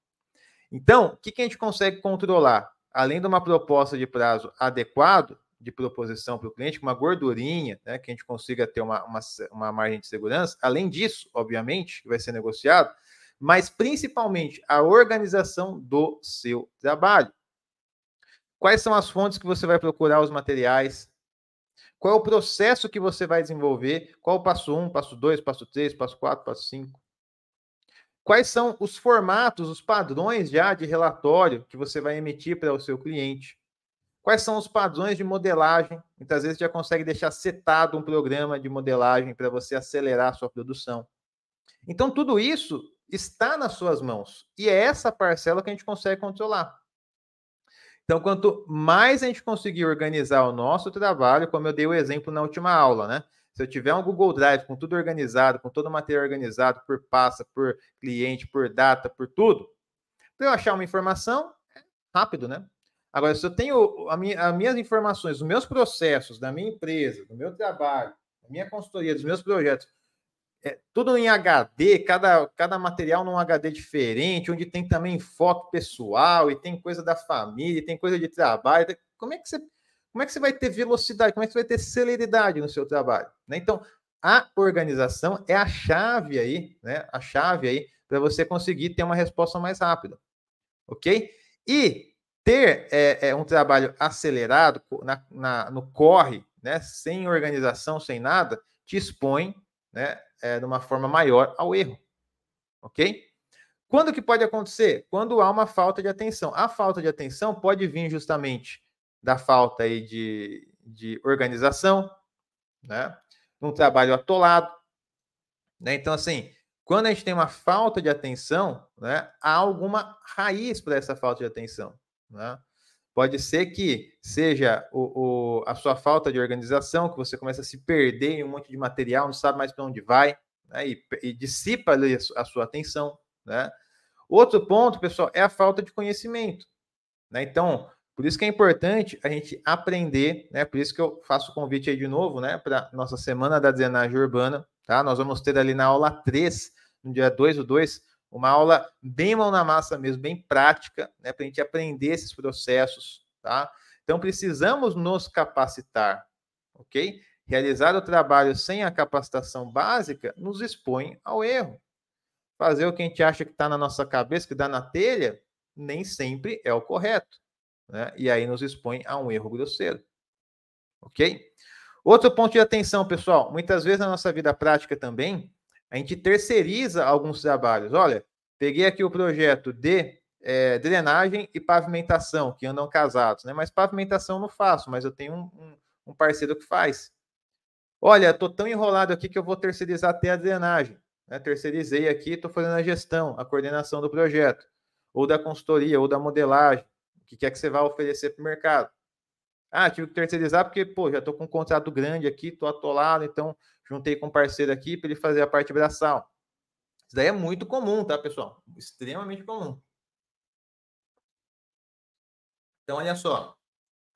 Então, o que, que a gente consegue controlar? Além de uma proposta de prazo adequado, de proposição para o cliente, uma gordurinha, né, que a gente consiga ter uma, uma, uma margem de segurança. Além disso, obviamente, que vai ser negociado, mas principalmente a organização do seu trabalho. Quais são as fontes que você vai procurar os materiais? Qual é o processo que você vai desenvolver? Qual o passo 1, passo 2, passo 3, passo 4, passo 5? Quais são os formatos, os padrões já de relatório que você vai emitir para o seu cliente? Quais são os padrões de modelagem? Muitas vezes já consegue deixar setado um programa de modelagem para você acelerar a sua produção. Então, tudo isso está nas suas mãos. E é essa parcela que a gente consegue controlar. Então, quanto mais a gente conseguir organizar o nosso trabalho, como eu dei o exemplo na última aula, né? Se eu tiver um Google Drive com tudo organizado, com todo o material organizado por pasta, por cliente, por data, por tudo, para eu achar uma informação, é rápido, né? Agora, se eu tenho a minha, as minhas informações, os meus processos da minha empresa, do meu trabalho, da minha consultoria, dos meus projetos é, tudo em HD, cada, cada material num HD diferente, onde tem também foto pessoal, e tem coisa da família, e tem coisa de trabalho. Como é que você, como é que você vai ter velocidade? Como é que você vai ter celeridade no seu trabalho? Né? Então, a organização é a chave aí, né? A chave aí para você conseguir ter uma resposta mais rápida, ok? E ter é, é, um trabalho acelerado na, na, no corre, né? Sem organização, sem nada, te expõe, né? é, de uma forma maior ao erro. Ok? Quando que pode acontecer? Quando há uma falta de atenção. A falta de atenção pode vir justamente da falta aí de, de organização, né? um trabalho atolado. Né? Então, assim, quando a gente tem uma falta de atenção, né, há alguma raiz para essa falta de atenção. Né? Pode ser que seja o, o, a sua falta de organização, que você começa a se perder em um monte de material, não sabe mais para onde vai, né? e, e, dissipa a, a, sua atenção. Né? Outro ponto, pessoal, é a falta de conhecimento. Né? Então, por isso que é importante a gente aprender, né? por isso que eu faço o convite aí de novo né? para nossa Semana da Drenagem Urbana. Tá? Nós vamos ter ali na aula 3, no dia 2 ou 2, uma aula bem mão na massa mesmo, bem prática, né, para a gente aprender esses processos, tá? Então precisamos nos capacitar, ok? Realizar o trabalho sem a capacitação básica nos expõe ao erro. Fazer o que a gente acha que está na nossa cabeça, que dá na telha, nem sempre é o correto. Né? E aí nos expõe a um erro grosseiro. Ok? Outro ponto de atenção, pessoal. Muitas vezes na nossa vida prática também, a gente terceiriza alguns trabalhos. Olha, peguei aqui o projeto de é, drenagem e pavimentação, que andam casados, né? Mas pavimentação não faço, mas eu tenho um, um, um parceiro que faz. Olha, estou tão enrolado aqui que eu vou terceirizar até a drenagem. Né? Terceirizei aqui, estou fazendo a gestão, a coordenação do projeto, ou da consultoria, ou da modelagem, o que quer que você vá oferecer para o mercado. Ah, tive que terceirizar porque, pô, já estou com um contrato grande aqui, estou atolado, então juntei com um parceiro aqui para ele fazer a parte braçal. Isso daí é muito comum, tá, pessoal? Extremamente comum. Então, olha só.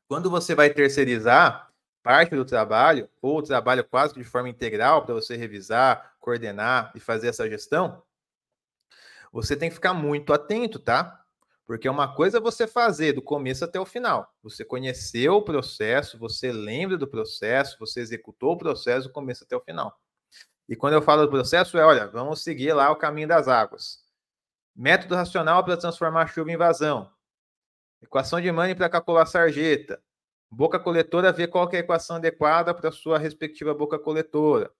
Quando você vai terceirizar parte do trabalho, ou trabalho quase que de forma integral, para você revisar, coordenar e fazer essa gestão, você tem que ficar muito atento, tá? Porque é uma coisa é você fazer do começo até o final. Você conheceu o processo, você lembra do processo, você executou o processo do começo até o final. E quando eu falo do processo, é olha, vamos seguir lá o caminho das águas. Método racional para transformar chuva em vazão. Equação de Manning para calcular sarjeta. Boca coletora ver qual é a equação adequada para a sua respectiva boca coletora.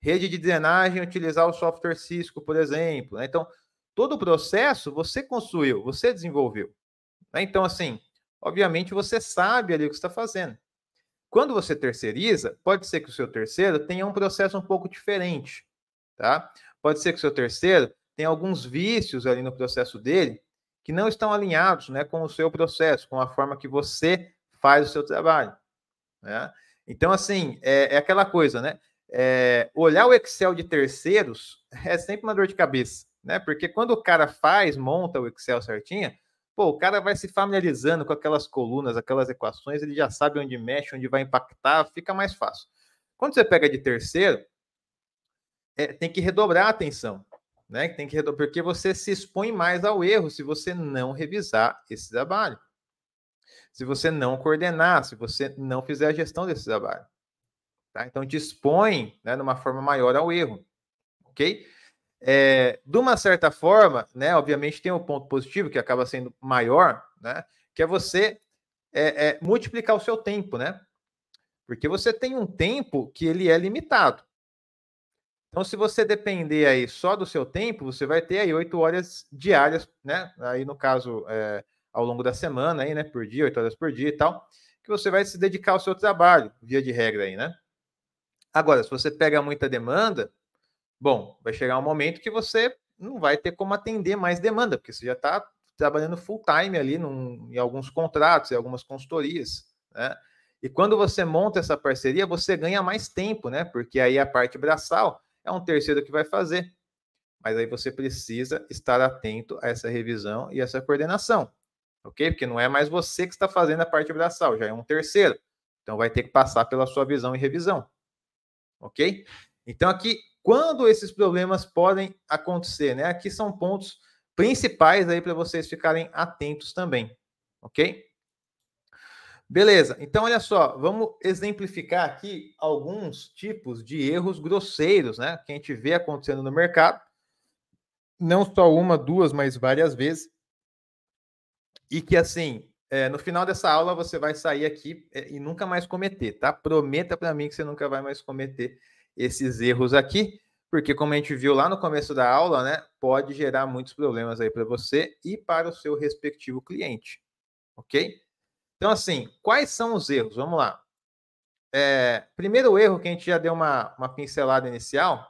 Rede de drenagem, utilizar o software Cisco, por exemplo. Né? Então, todo o processo você construiu, você desenvolveu. Né? Então, assim, obviamente você sabe ali o que está fazendo. Quando você terceiriza, pode ser que o seu terceiro tenha um processo um pouco diferente, tá? Pode ser que o seu terceiro tenha alguns vícios ali no processo dele que não estão alinhados, né, com o seu processo, com a forma que você faz o seu trabalho, né? Então, assim, é, é aquela coisa, né? É, olhar o Excel de terceiros é sempre uma dor de cabeça, né? Porque quando o cara faz, monta o Excel certinho, pô, o cara vai se familiarizando com aquelas colunas, aquelas equações, ele já sabe onde mexe, onde vai impactar, fica mais fácil. Quando você pega de terceiro, é, tem que redobrar a atenção, né? Tem que redobrar, porque você se expõe mais ao erro se você não revisar esse trabalho. Se você não coordenar, se você não fizer a gestão desse trabalho. Tá? Então, te expõe né, numa forma maior ao erro, ok? É, de uma certa forma, né, obviamente tem um ponto positivo que acaba sendo maior, né, que é você é, é, multiplicar o seu tempo, né? Porque você tem um tempo que ele é limitado. Então, se você depender aí só do seu tempo, você vai ter aí oito horas diárias, né? Aí no caso é, ao longo da semana, aí, né? Por dia, oito horas por dia e tal, que você vai se dedicar ao seu trabalho, via de regra aí, né? Agora, se você pega muita demanda, Bom, vai chegar um momento que você não vai ter como atender mais demanda, porque você já está trabalhando full time ali num, em alguns contratos, em algumas consultorias, né? E quando você monta essa parceria, você ganha mais tempo, né? Porque aí a parte braçal é um terceiro que vai fazer. Mas aí você precisa estar atento a essa revisão e essa coordenação, ok? Porque não é mais você que está fazendo a parte braçal, já é um terceiro. Então vai ter que passar pela sua visão e revisão, ok? Então, aqui, quando esses problemas podem acontecer, né? Aqui são pontos principais aí para vocês ficarem atentos também, ok? Beleza, então olha só, vamos exemplificar aqui alguns tipos de erros grosseiros, né? Que a gente vê acontecendo no mercado, não só uma, duas, mas várias vezes. E que assim, é, no final dessa aula você vai sair aqui é, e nunca mais cometer, tá? Prometa para mim que você nunca vai mais cometer esses erros aqui, porque como a gente viu lá no começo da aula, né, pode gerar muitos problemas aí para você e para o seu respectivo cliente, ok? Então, assim, quais são os erros? Vamos lá. É, primeiro erro que a gente já deu uma, uma pincelada inicial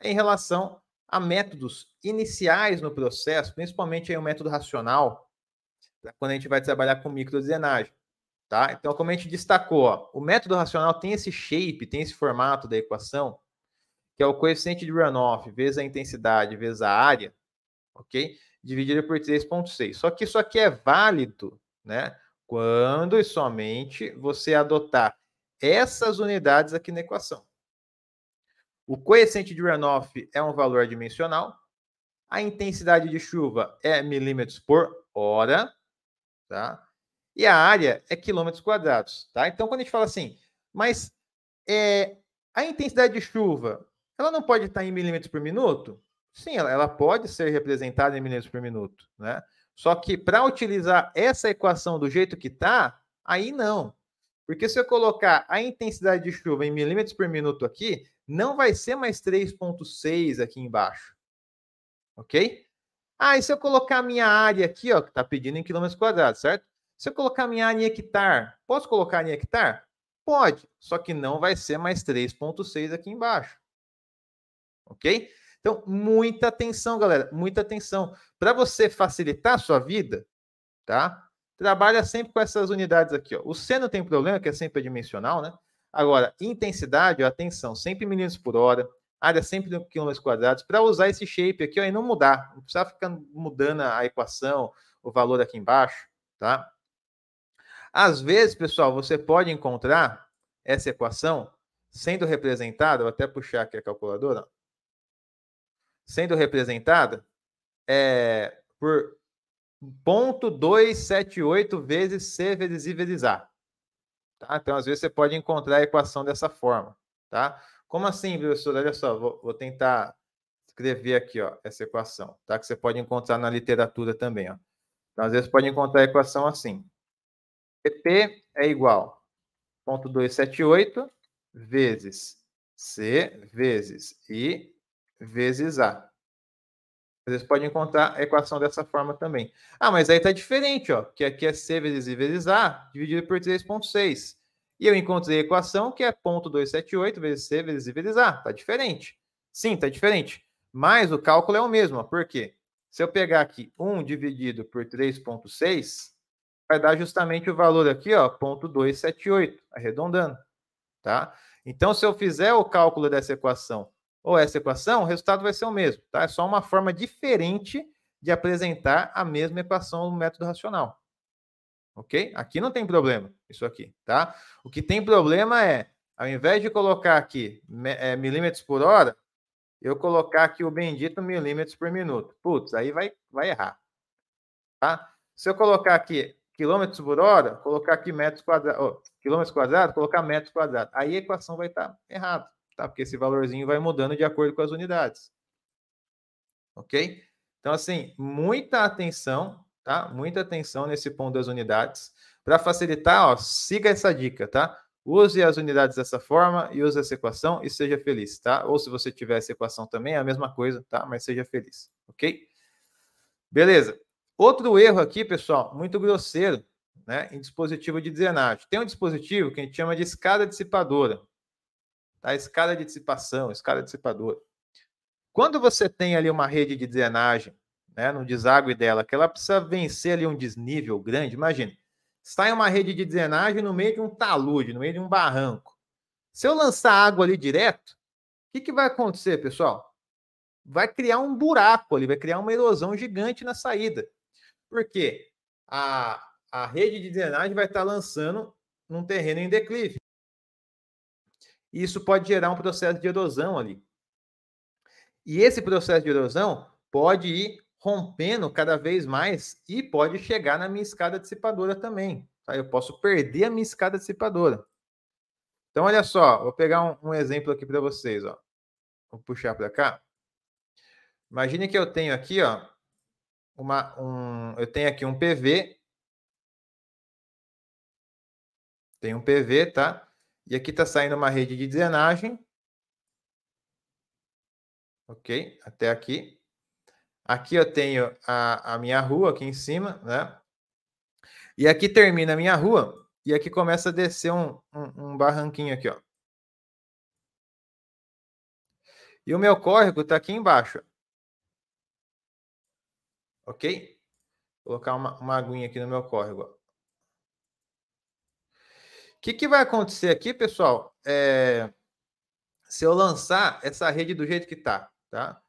é em relação a métodos iniciais no processo, principalmente aí o método racional, quando a gente vai trabalhar com microdesenagem. Tá? Então, como a gente destacou, ó, o método racional tem esse shape, tem esse formato da equação, que é o coeficiente de runoff vezes a intensidade vezes a área, ok? Dividido por 3,6. Só que isso aqui é válido, né? Quando e somente você adotar essas unidades aqui na equação. O coeficiente de runoff é um valor dimensional. A intensidade de chuva é milímetros por hora, tá? e a área é quilômetros quadrados, tá? Então, quando a gente fala assim, mas é, a intensidade de chuva, ela não pode estar em milímetros por minuto? Sim, ela, ela pode ser representada em milímetros por minuto, né? Só que para utilizar essa equação do jeito que está, aí não. Porque se eu colocar a intensidade de chuva em milímetros por minuto aqui, não vai ser mais 3.6 aqui embaixo. Ok? Ah, e se eu colocar a minha área aqui, ó, que está pedindo em quilômetros quadrados, certo? Se eu colocar minha área em hectare, posso colocar em hectare? Pode, só que não vai ser mais 3,6 aqui embaixo. Ok? Então, muita atenção, galera, muita atenção. Para você facilitar a sua vida, tá? Trabalha sempre com essas unidades aqui. Ó. O seno tem problema, que é sempre dimensional, né? Agora, intensidade, ó, atenção, sempre milímetros por hora, área sempre em quilômetros quadrados, para usar esse shape aqui ó, e não mudar. Não precisa ficar mudando a equação, o valor aqui embaixo, tá? Às vezes, pessoal, você pode encontrar essa equação sendo representada, vou até puxar aqui a calculadora, sendo representada é, por 0.278 vezes C vezes I vezes A. Tá? Então, às vezes, você pode encontrar a equação dessa forma. Tá? Como assim, professor? Olha só, vou, vou tentar escrever aqui ó, essa equação, tá? que você pode encontrar na literatura também. Ó. Então, às vezes, pode encontrar a equação assim. PP é igual a 0,278 vezes C vezes I vezes A. Vocês podem encontrar a equação dessa forma também. Ah, mas aí está diferente, ó, que aqui é C vezes I vezes A dividido por 3,6. E eu encontrei a equação que é 0,278 vezes C vezes I vezes A. Está diferente. Sim, está diferente. Mas o cálculo é o mesmo. Ó. Por quê? Se eu pegar aqui 1 dividido por 3,6, vai dar justamente o valor aqui, ó, 0.278, arredondando, tá? Então, se eu fizer o cálculo dessa equação ou essa equação, o resultado vai ser o mesmo, tá? É só uma forma diferente de apresentar a mesma equação no método racional. Ok? Aqui não tem problema, isso aqui, tá? O que tem problema é, ao invés de colocar aqui é, milímetros por hora, eu colocar aqui o bendito milímetros por minuto. Putz, aí vai, vai errar, tá? Se eu colocar aqui quilômetros por hora, colocar aqui metros quadrados, quilômetros quadrados, colocar metros quadrados. Aí a equação vai estar tá errada, tá? Porque esse valorzinho vai mudando de acordo com as unidades. Ok? Então, assim, muita atenção, tá? Muita atenção nesse ponto das unidades. Para facilitar, ó, siga essa dica, tá? Use as unidades dessa forma e use essa equação e seja feliz, tá? Ou se você tiver essa equação também, é a mesma coisa, tá? Mas seja feliz, ok? Beleza. Outro erro aqui, pessoal, muito grosseiro, né, em dispositivo de drenagem. Tem um dispositivo que a gente chama de escada dissipadora. Tá? Escada de dissipação, escada dissipadora. Quando você tem ali uma rede de drenagem, né, no deságue dela, que ela precisa vencer ali um desnível grande, imagina, sai uma rede de drenagem no meio de um talude, no meio de um barranco. Se eu lançar água ali direto, o que, que vai acontecer, pessoal? Vai criar um buraco ali, vai criar uma erosão gigante na saída porque a, a rede de drenagem vai estar lançando num terreno em declive. isso pode gerar um processo de erosão ali. E esse processo de erosão pode ir rompendo cada vez mais e pode chegar na minha escada dissipadora também. Tá? Eu posso perder a minha escada dissipadora. Então, olha só, vou pegar um, um exemplo aqui para vocês. Ó. Vou puxar para cá. Imagine que eu tenho aqui ó, uma, um, eu tenho aqui um PV. Tem um PV, tá? E aqui está saindo uma rede de drenagem. Ok? Até aqui. Aqui eu tenho a, a minha rua aqui em cima, né? E aqui termina a minha rua e aqui começa a descer um, um, um barranquinho aqui, ó. E o meu córrego está aqui embaixo. Ok? Vou colocar uma, uma aguinha aqui no meu córrego. O que, que vai acontecer aqui, pessoal? É, se eu lançar essa rede do jeito que está, tá?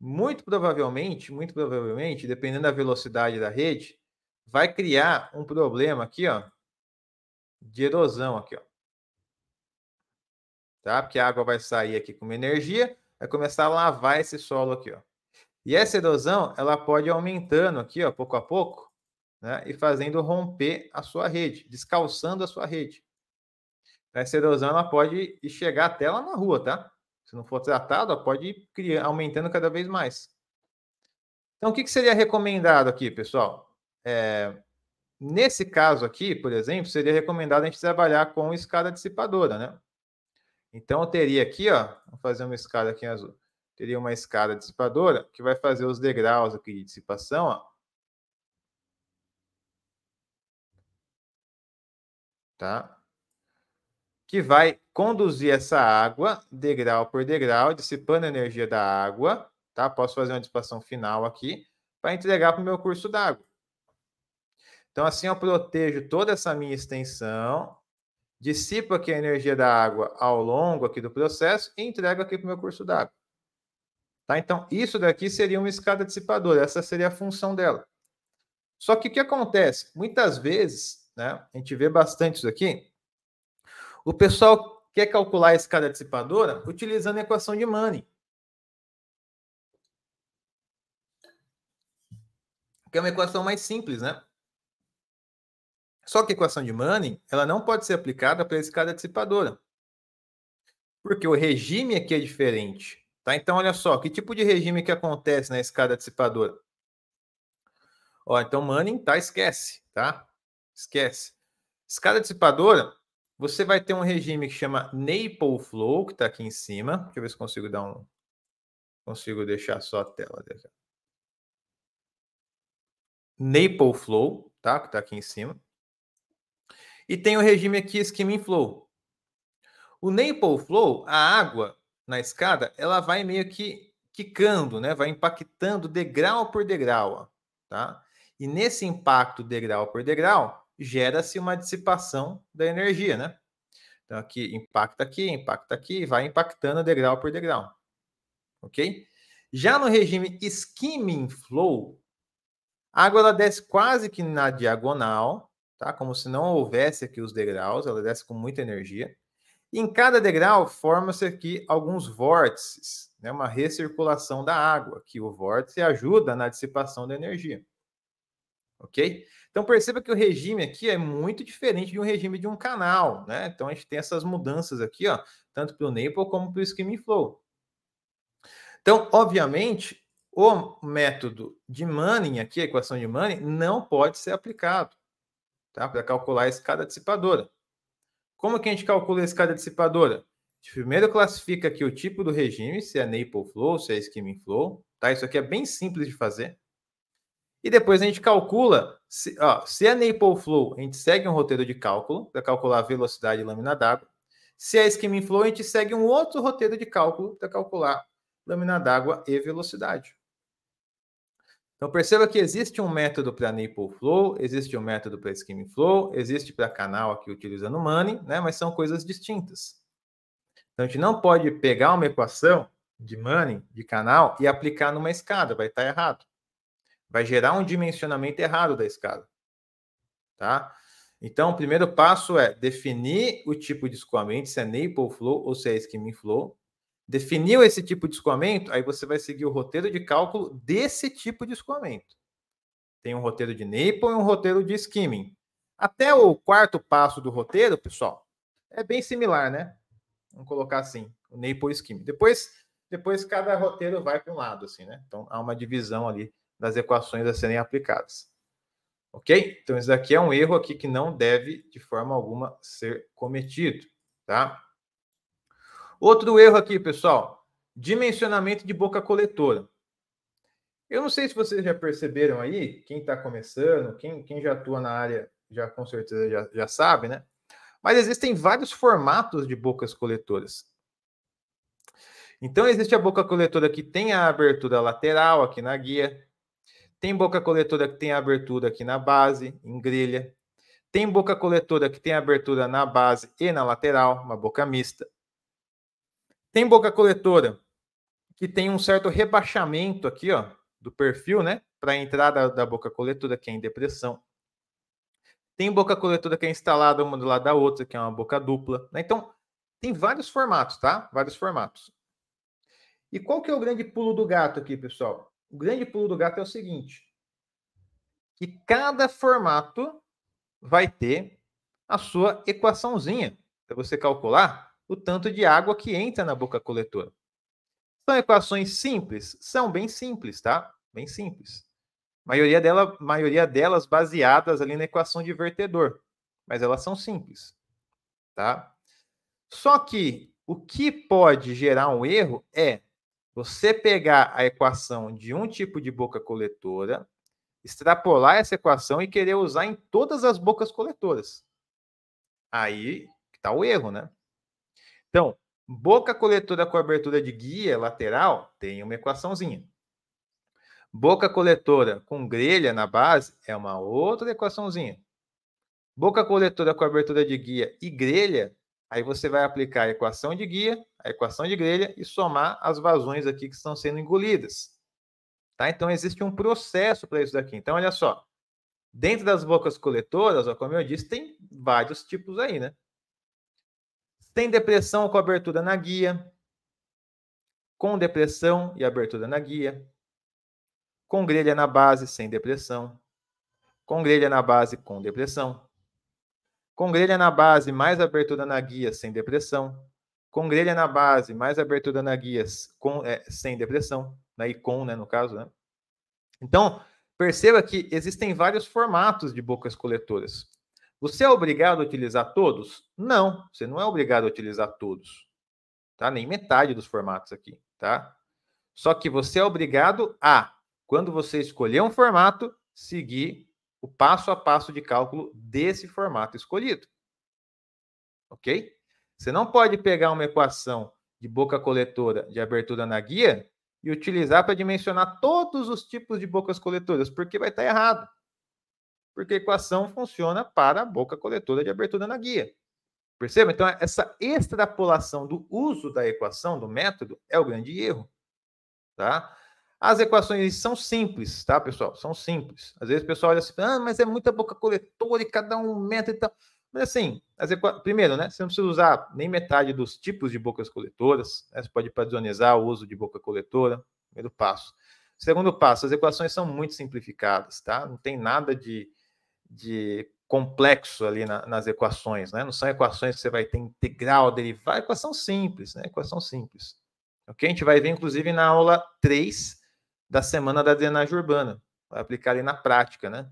Muito provavelmente, muito provavelmente, dependendo da velocidade da rede, vai criar um problema aqui, ó, de erosão aqui, ó. Tá? Porque a água vai sair aqui com uma energia, vai começar a lavar esse solo aqui, ó. E essa erosão, ela pode aumentando aqui, ó, pouco a pouco, né? E fazendo romper a sua rede, descalçando a sua rede. Então, essa erosão, ela pode chegar até lá na rua, tá? Se não for tratado, ela pode ir criando, aumentando cada vez mais. Então, o que, que seria recomendado aqui, pessoal? É, nesse caso aqui, por exemplo, seria recomendado a gente trabalhar com escada dissipadora, né? Então, eu teria aqui, ó, vou fazer uma escada aqui em azul teria uma escada dissipadora que vai fazer os degraus aqui de dissipação, ó. Tá? Que vai conduzir essa água degrau por degrau, dissipando a energia da água, tá? Posso fazer uma dissipação final aqui para entregar para o meu curso d'água. Então, assim eu protejo toda essa minha extensão, dissipo aqui a energia da água ao longo aqui do processo e entrego aqui para o meu curso d'água. Tá? Então, isso daqui seria uma escada dissipadora, essa seria a função dela. Só que o que acontece? Muitas vezes, né, a gente vê bastante isso aqui, o pessoal quer calcular a escada dissipadora utilizando a equação de Manning. Que é uma equação mais simples, né? Só que a equação de Manning, ela não pode ser aplicada para a escada dissipadora. Porque o regime aqui é diferente. Tá? Então, olha só, que tipo de regime que acontece na escada dissipadora? Ó, então Manning, tá? Esquece, tá? Esquece. Escada dissipadora, você vai ter um regime que chama Naple Flow, que está aqui em cima. Deixa eu ver se consigo dar um. Consigo deixar só a tela daqui. Naple Flow, tá? Que está aqui em cima. E tem o regime aqui, Skimming Flow. O Naple Flow, a água na escada, ela vai meio que quicando, né? Vai impactando degrau por degrau, tá? E nesse impacto degrau por degrau, gera-se uma dissipação da energia, né? Então aqui impacta aqui, impacta aqui, vai impactando degrau por degrau. OK? Já no regime skimming flow, a água ela desce quase que na diagonal, tá? Como se não houvesse aqui os degraus, ela desce com muita energia em cada degrau forma se aqui alguns vórtices, né? uma recirculação da água, que o vórtice ajuda na dissipação da energia. Ok? Então perceba que o regime aqui é muito diferente de um regime de um canal, né? Então a gente tem essas mudanças aqui, ó, tanto para o Naple como para o Skimming Flow. Então, obviamente, o método de Manning aqui, a equação de Manning, não pode ser aplicado, tá? Para calcular a escada dissipadora. Como que a gente calcula a escada dissipadora? A gente primeiro classifica aqui o tipo do regime, se é Naple Flow, se é Skimming Flow, tá? Isso aqui é bem simples de fazer. E depois a gente calcula, se, ó, se é Naple Flow, a gente segue um roteiro de cálculo para calcular a velocidade e lâmina d'água. Se é Skimming Flow, a gente segue um outro roteiro de cálculo para calcular lâmina d'água e velocidade. Então perceba que existe um método para Naple Flow, existe um método para Scheme Flow, existe para canal aqui utilizando Money, né? mas são coisas distintas. Então a gente não pode pegar uma equação de Money, de canal, e aplicar numa escada, vai estar tá errado. Vai gerar um dimensionamento errado da escada. Tá? Então, o primeiro passo é definir o tipo de escoamento, se é Naple Flow ou se é Scheme Flow, Definiu esse tipo de escoamento, aí você vai seguir o roteiro de cálculo desse tipo de escoamento. Tem um roteiro de Naples e um roteiro de skimming. Até o quarto passo do roteiro, pessoal, é bem similar, né? Vamos colocar assim, o Naples skimming. Depois, depois cada roteiro vai para um lado, assim, né? Então há uma divisão ali das equações a serem aplicadas. Ok? Então, isso daqui é um erro aqui que não deve, de forma alguma, ser cometido, tá? Outro erro aqui, pessoal, dimensionamento de boca coletora. Eu não sei se vocês já perceberam aí, quem está começando, quem, quem já atua na área, já com certeza já, já sabe, né? Mas existem vários formatos de bocas coletoras. Então, existe a boca coletora que tem a abertura lateral aqui na guia, tem boca coletora que tem a abertura aqui na base, em grelha, tem boca coletora que tem a abertura na base e na lateral, uma boca mista. Tem boca coletora que tem um certo rebaixamento aqui, ó, do perfil, né? Para a entrada da boca coletora, que é em depressão. Tem boca coletora que é instalada uma do lado da outra, que é uma boca dupla. Né? Então, tem vários formatos, tá? Vários formatos. E qual que é o grande pulo do gato aqui, pessoal? O grande pulo do gato é o seguinte: que cada formato vai ter a sua equaçãozinha para você calcular o tanto de água que entra na boca coletora. São equações simples? São bem simples, tá? Bem simples. Maioria, dela, maioria delas baseadas ali na equação de vertedor, mas elas são simples, tá? Só que o que pode gerar um erro é você pegar a equação de um tipo de boca coletora, extrapolar essa equação e querer usar em todas as bocas coletoras. Aí está o erro, né? Então, boca coletora com abertura de guia lateral tem uma equaçãozinha. Boca coletora com grelha na base é uma outra equaçãozinha. Boca coletora com abertura de guia e grelha, aí você vai aplicar a equação de guia, a equação de grelha e somar as vazões aqui que estão sendo engolidas. Tá? Então, existe um processo para isso daqui. Então, olha só. Dentro das bocas coletoras, ó, como eu disse, tem vários tipos aí, né? Tem depressão com abertura na guia. Com depressão e abertura na guia. Com grelha na base sem depressão. Com grelha na base com depressão. Com grelha na base mais abertura na guia sem depressão. Com grelha na base mais abertura na guia com, é, sem depressão. Na ICOM, né, no caso. Né? Então, perceba que existem vários formatos de bocas coletoras. Você é obrigado a utilizar todos? Não, você não é obrigado a utilizar todos, tá? Nem metade dos formatos aqui, tá? Só que você é obrigado a, quando você escolher um formato, seguir o passo a passo de cálculo desse formato escolhido. Ok? Você não pode pegar uma equação de boca coletora de abertura na guia e utilizar para dimensionar todos os tipos de bocas coletoras, porque vai estar tá errado porque a equação funciona para a boca coletora de abertura na guia. Perceba? Então, essa extrapolação do uso da equação, do método, é o grande erro. Tá? As equações são simples, tá, pessoal? São simples. Às vezes o pessoal olha assim, ah, mas é muita boca coletora e cada um método e tal. Mas assim, equa... primeiro, né? Você não precisa usar nem metade dos tipos de bocas coletoras. Né? Você pode padronizar o uso de boca coletora. Primeiro passo. Segundo passo, as equações são muito simplificadas, tá? Não tem nada de, de complexo ali na, nas equações, né? Não são equações que você vai ter integral, derivada, equação simples, né? Equação simples. Ok? A gente vai ver, inclusive, na aula 3 da semana da drenagem urbana. Vai aplicar ali na prática, né?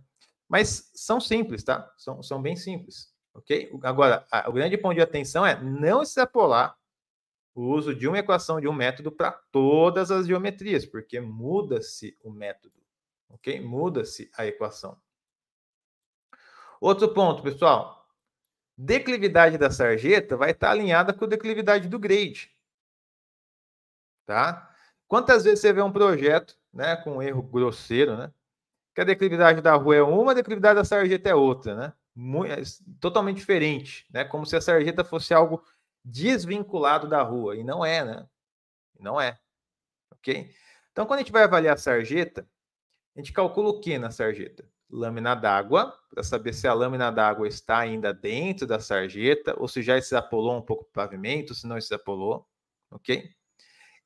Mas são simples, tá? São, são bem simples, ok? Agora, a, o grande ponto de atenção é não extrapolar o uso de uma equação, de um método para todas as geometrias, porque muda-se o método, ok? Muda-se a equação. Outro ponto, pessoal. Declividade da sarjeta vai estar alinhada com a declividade do grade. Tá? Quantas vezes você vê um projeto né, com um erro grosseiro, né? Que a declividade da rua é uma, a declividade da sarjeta é outra, né? Muito, é totalmente diferente, né? Como se a sarjeta fosse algo desvinculado da rua. E não é, né? Não é. Ok? Então, quando a gente vai avaliar a sarjeta, a gente calcula o que na sarjeta? lâmina d'água, para saber se a lâmina d'água está ainda dentro da sarjeta ou se já se apolou um pouco o pavimento, se não se apolou, ok?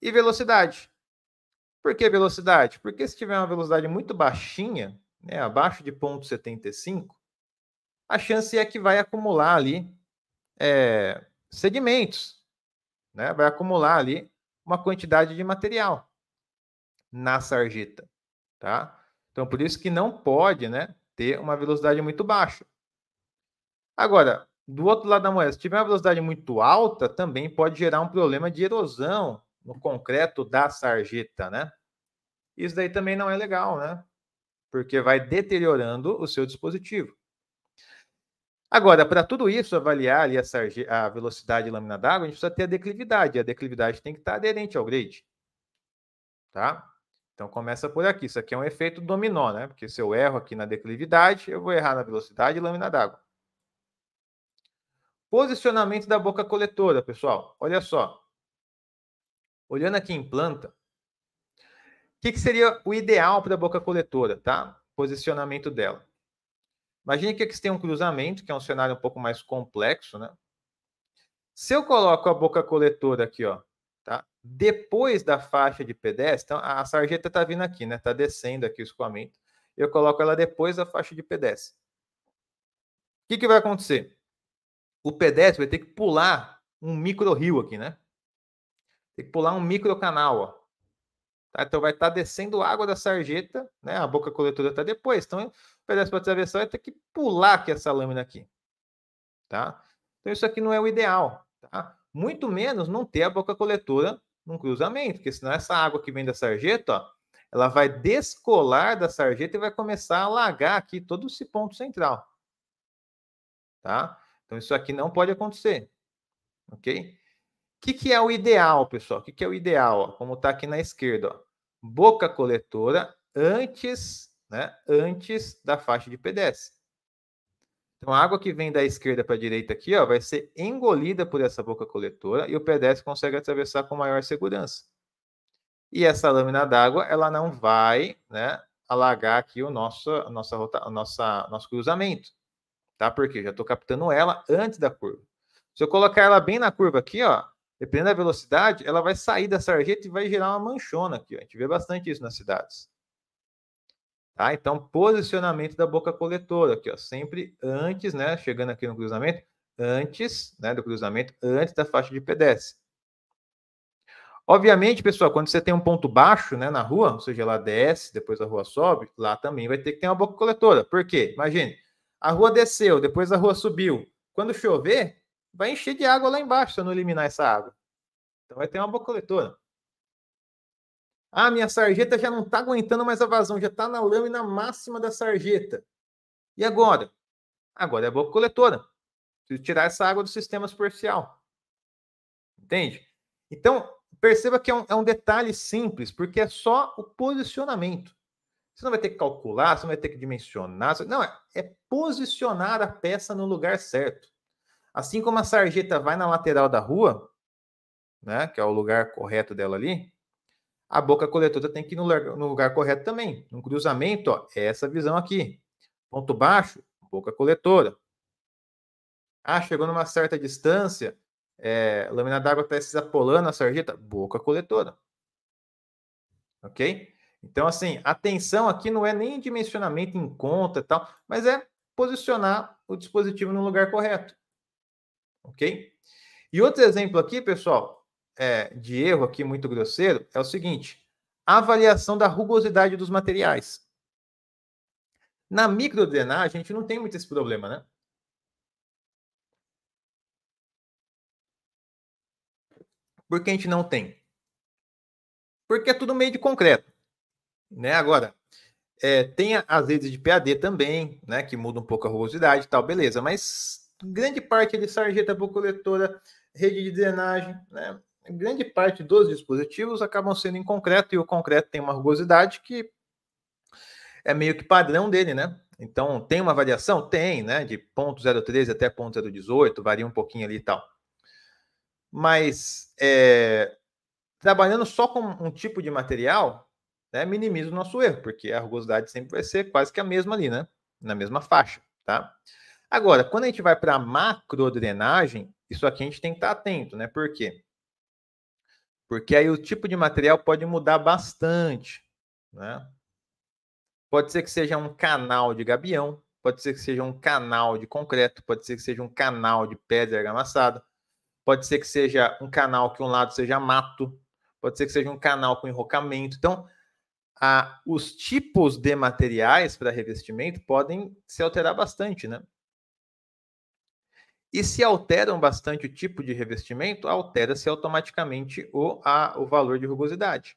E velocidade. Por que velocidade? Porque se tiver uma velocidade muito baixinha, né, abaixo de 0,75, a chance é que vai acumular ali é, sedimentos, né? vai acumular ali uma quantidade de material na sarjeta. Tá? Então, por isso que não pode né, ter uma velocidade muito baixa. Agora, do outro lado da moeda, se tiver uma velocidade muito alta, também pode gerar um problema de erosão no concreto da sarjeta, né? Isso daí também não é legal, né? Porque vai deteriorando o seu dispositivo. Agora, para tudo isso, avaliar ali a, a velocidade de lâmina d'água, a gente precisa ter a declividade. A declividade tem que estar aderente ao grade. Tá? Então começa por aqui. Isso aqui é um efeito dominó, né? Porque se eu erro aqui na declividade, eu vou errar na velocidade e lâmina d'água. Posicionamento da boca coletora, pessoal. Olha só. Olhando aqui em planta, o que, que seria o ideal para a boca coletora, tá? Posicionamento dela. Imagine que aqui você tem um cruzamento, que é um cenário um pouco mais complexo, né? Se eu coloco a boca coletora aqui, ó, depois da faixa de P10, então a sarjeta está vindo aqui, né? Está descendo aqui o escoamento. Eu coloco ela depois da faixa de P10. O que, que vai acontecer? O P10 vai ter que pular um micro rio aqui, né? Tem que pular um micro canal, ó. Tá? Então vai estar tá descendo água da sarjeta, né? A boca coletora está depois. Então o P10 para atravessar vai ter que pular aqui essa lâmina aqui, tá? Então isso aqui não é o ideal, tá? Muito menos não ter a boca coletora num cruzamento, porque senão essa água que vem da sarjeta, ó, ela vai descolar da sarjeta e vai começar a alagar aqui todo esse ponto central. Tá? Então isso aqui não pode acontecer. OK? O que, que é o ideal, pessoal? O que, que é o ideal? Ó? Como está aqui na esquerda, ó. boca coletora antes, né, antes da faixa de PDS. Então, a água que vem da esquerda para a direita aqui ó, vai ser engolida por essa boca coletora e o pedestre consegue atravessar com maior segurança. E essa lâmina d'água ela não vai né, alagar aqui o nosso, a nossa, a nossa, nosso cruzamento. Tá? Porque já estou captando ela antes da curva. Se eu colocar ela bem na curva aqui, ó, dependendo da velocidade, ela vai sair da sarjeta e vai gerar uma manchona aqui. Ó. A gente vê bastante isso nas cidades. Tá? Então, posicionamento da boca coletora aqui, ó, sempre antes, né, chegando aqui no cruzamento, antes, né, do cruzamento, antes da faixa de pedestre. Obviamente, pessoal, quando você tem um ponto baixo, né, na rua, ou seja, lá desce, depois a rua sobe, lá também vai ter que ter uma boca coletora. Por quê? Imagine, a rua desceu, depois a rua subiu. Quando chover, vai encher de água lá embaixo se eu não eliminar essa água. Então vai ter uma boca coletora. Ah, minha sarjeta já não está aguentando mais a vazão, já está na lâmina máxima da sarjeta. E agora? Agora é a boca coletora. Preciso tirar essa água do sistema superficial. Entende? Então, perceba que é um, é um detalhe simples, porque é só o posicionamento. Você não vai ter que calcular, você não vai ter que dimensionar. Não, é, é posicionar a peça no lugar certo. Assim como a sarjeta vai na lateral da rua, né, que é o lugar correto dela ali, a boca coletora tem que ir no lugar, no lugar correto também. No cruzamento, ó, é essa visão aqui. Ponto baixo, boca coletora. Ah, chegou numa certa distância, é, a lâmina d'água está se apolando a sarjeta, boca coletora. Ok? Então, assim, atenção aqui não é nem dimensionamento em conta e tal, mas é posicionar o dispositivo no lugar correto. Ok? E outro exemplo aqui, pessoal, é, de erro aqui muito grosseiro é o seguinte: a avaliação da rugosidade dos materiais. Na microdrenagem, a gente não tem muito esse problema, né? Por que a gente não tem? Porque é tudo meio de concreto. Né? Agora, é, tem as redes de PAD também, né? Que muda um pouco a rugosidade e tal, beleza. Mas grande parte é de sarjeta por coletora, rede de drenagem, né? grande parte dos dispositivos acabam sendo em concreto, e o concreto tem uma rugosidade que é meio que padrão dele, né? Então, tem uma variação? Tem, né? De 0.013 até 0.018, varia um pouquinho ali e tal. Mas, é, trabalhando só com um tipo de material, né, minimiza o nosso erro, porque a rugosidade sempre vai ser quase que a mesma ali, né? Na mesma faixa, tá? Agora, quando a gente vai para a macrodrenagem, isso aqui a gente tem que estar tá atento, né? Por quê? Porque aí o tipo de material pode mudar bastante, né? Pode ser que seja um canal de gabião, pode ser que seja um canal de concreto, pode ser que seja um canal de pedra amassada, pode ser que seja um canal que um lado seja mato, pode ser que seja um canal com enrocamento. Então, a, os tipos de materiais para revestimento podem se alterar bastante, né? E se alteram bastante o tipo de revestimento, altera-se automaticamente o, a, o valor de rugosidade.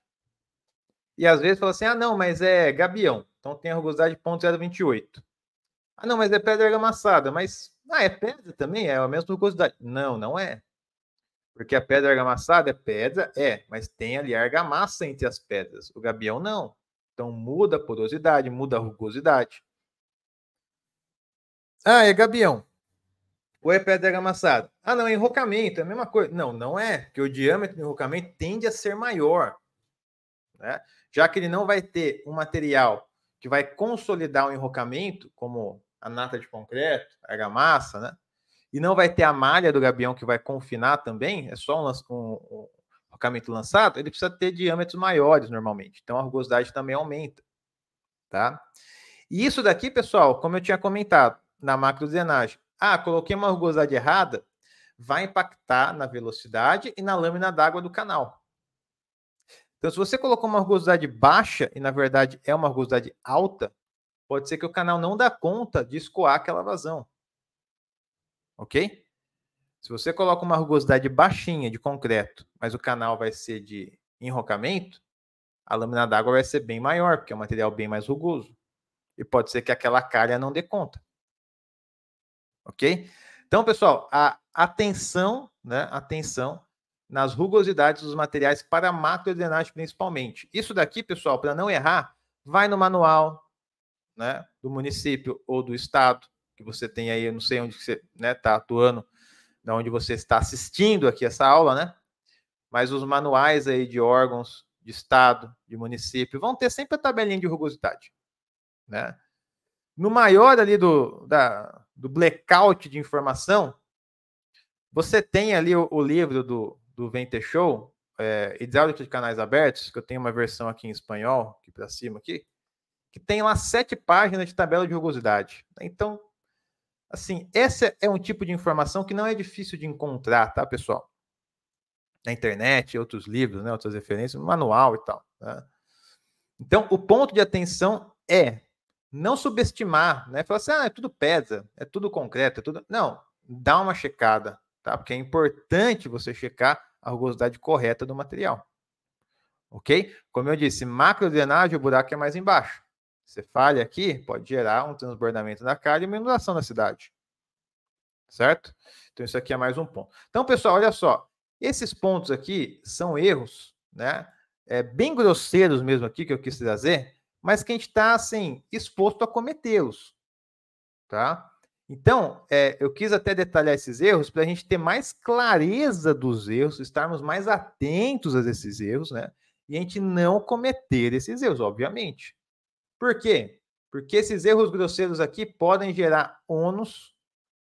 E às vezes fala assim: ah, não, mas é gabião, então tem a rugosidade de 0,028. Ah, não, mas é pedra argamassada, mas ah, é pedra também? É a mesma rugosidade. Não, não é. Porque a pedra argamassada é pedra, é, mas tem ali argamassa entre as pedras. O gabião não. Então muda a porosidade, muda a rugosidade. Ah, é gabião ou é pedra amassada? Ah, não, é enrocamento, é a mesma coisa. Não, não é, porque o diâmetro do enrocamento tende a ser maior, né? já que ele não vai ter um material que vai consolidar o enrocamento, como a nata de concreto, a argamassa, né? e não vai ter a malha do gabião que vai confinar também, é só um, um, enrocamento lançado, ele precisa ter diâmetros maiores normalmente, então a rugosidade também aumenta. Tá? E isso daqui, pessoal, como eu tinha comentado na macrodenagem, ah, coloquei uma rugosidade errada, vai impactar na velocidade e na lâmina d'água do canal. Então, se você colocou uma rugosidade baixa e, na verdade, é uma rugosidade alta, pode ser que o canal não dá conta de escoar aquela vazão. Ok? Se você coloca uma rugosidade baixinha de concreto, mas o canal vai ser de enrocamento, a lâmina d'água vai ser bem maior, porque é um material bem mais rugoso. E pode ser que aquela calha não dê conta ok? Então, pessoal, a atenção, né? Atenção nas rugosidades dos materiais para macroordenagem principalmente. Isso daqui, pessoal, para não errar, vai no manual, né? Do município ou do estado que você tem aí, eu não sei onde você está né, tá atuando, da onde você está assistindo aqui essa aula, né? Mas os manuais aí de órgãos de estado, de município, vão ter sempre a tabelinha de rugosidade, né? No maior ali do, da, do blackout de informação, você tem ali o, o livro do, do Venter Show, é, Hidráulica de Canais Abertos, que eu tenho uma versão aqui em espanhol, aqui para cima, aqui, que tem lá sete páginas de tabela de rugosidade. Então, assim, esse é um tipo de informação que não é difícil de encontrar, tá, pessoal? Na internet, outros livros, né, outras referências, manual e tal. Né? Então, o ponto de atenção é não subestimar, né? Falar assim, ah, é tudo pedra, é tudo concreto, é tudo. Não, dá uma checada, tá? Porque é importante você checar a rugosidade correta do material. Ok? Como eu disse, macro drenagem, o buraco é mais embaixo. Você falha aqui, pode gerar um transbordamento da calha e uma inundação da cidade. Certo? Então, isso aqui é mais um ponto. Então, pessoal, olha só. Esses pontos aqui são erros, né? É, bem grosseiros mesmo aqui que eu quis trazer, mas que a gente está assim, exposto a cometê-los. Tá? Então, é, eu quis até detalhar esses erros para a gente ter mais clareza dos erros, estarmos mais atentos a esses erros, né? E a gente não cometer esses erros, obviamente. Por quê? Porque esses erros grosseiros aqui podem gerar ônus,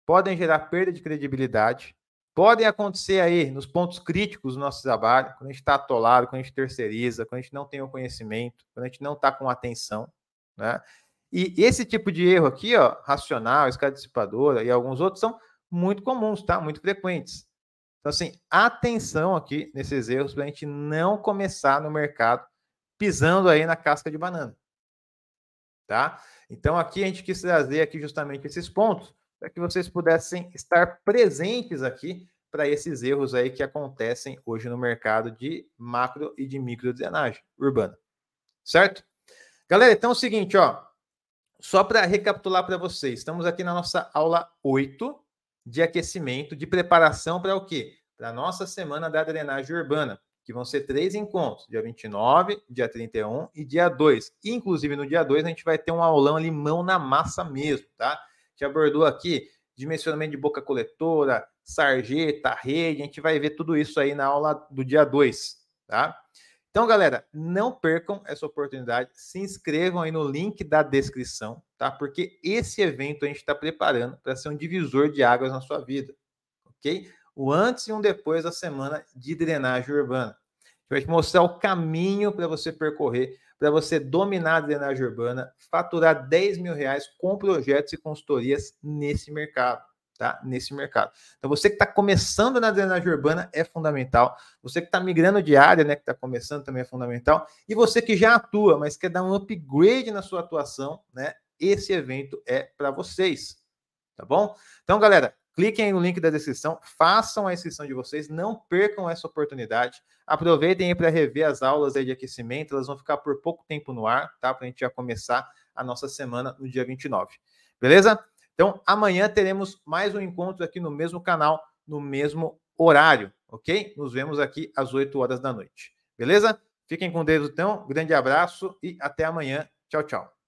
podem gerar perda de credibilidade, podem acontecer aí nos pontos críticos do nosso trabalho, quando a gente está atolado, quando a gente terceiriza, quando a gente não tem o conhecimento, quando a gente não está com atenção, né? E esse tipo de erro aqui, ó, racional, escada dissipadora e alguns outros são muito comuns, tá? Muito frequentes. Então, assim, atenção aqui nesses erros para a gente não começar no mercado pisando aí na casca de banana, tá? Então, aqui a gente quis trazer aqui justamente esses pontos para que vocês pudessem estar presentes aqui para esses erros aí que acontecem hoje no mercado de macro e de micro drenagem urbana. Certo? Galera, então é o seguinte, ó. Só para recapitular para vocês, estamos aqui na nossa aula 8 de aquecimento, de preparação para o quê? Para a nossa semana da drenagem urbana, que vão ser três encontros, dia 29, dia 31 e dia 2. Inclusive, no dia 2, a gente vai ter um aulão ali mão na massa mesmo, tá? gente abordou aqui dimensionamento de boca coletora, sarjeta, rede, a gente vai ver tudo isso aí na aula do dia 2, tá? Então, galera, não percam essa oportunidade, se inscrevam aí no link da descrição, tá? Porque esse evento a gente está preparando para ser um divisor de águas na sua vida, ok? O antes e um depois da semana de drenagem urbana. A gente vai te mostrar o caminho para você percorrer para você dominar a drenagem urbana, faturar 10 mil reais com projetos e consultorias nesse mercado. Tá? Nesse mercado. Então, você que está começando na drenagem urbana é fundamental. Você que está migrando de área, né? Que está começando também é fundamental. E você que já atua, mas quer dar um upgrade na sua atuação, né? Esse evento é para vocês. Tá bom? Então, galera, Cliquem no link da descrição, façam a inscrição de vocês, não percam essa oportunidade. Aproveitem para rever as aulas de aquecimento, elas vão ficar por pouco tempo no ar, tá? Para a gente já começar a nossa semana no dia 29. Beleza? Então, amanhã teremos mais um encontro aqui no mesmo canal, no mesmo horário, ok? Nos vemos aqui às 8 horas da noite. Beleza? Fiquem com Deus então, grande abraço e até amanhã. Tchau, tchau.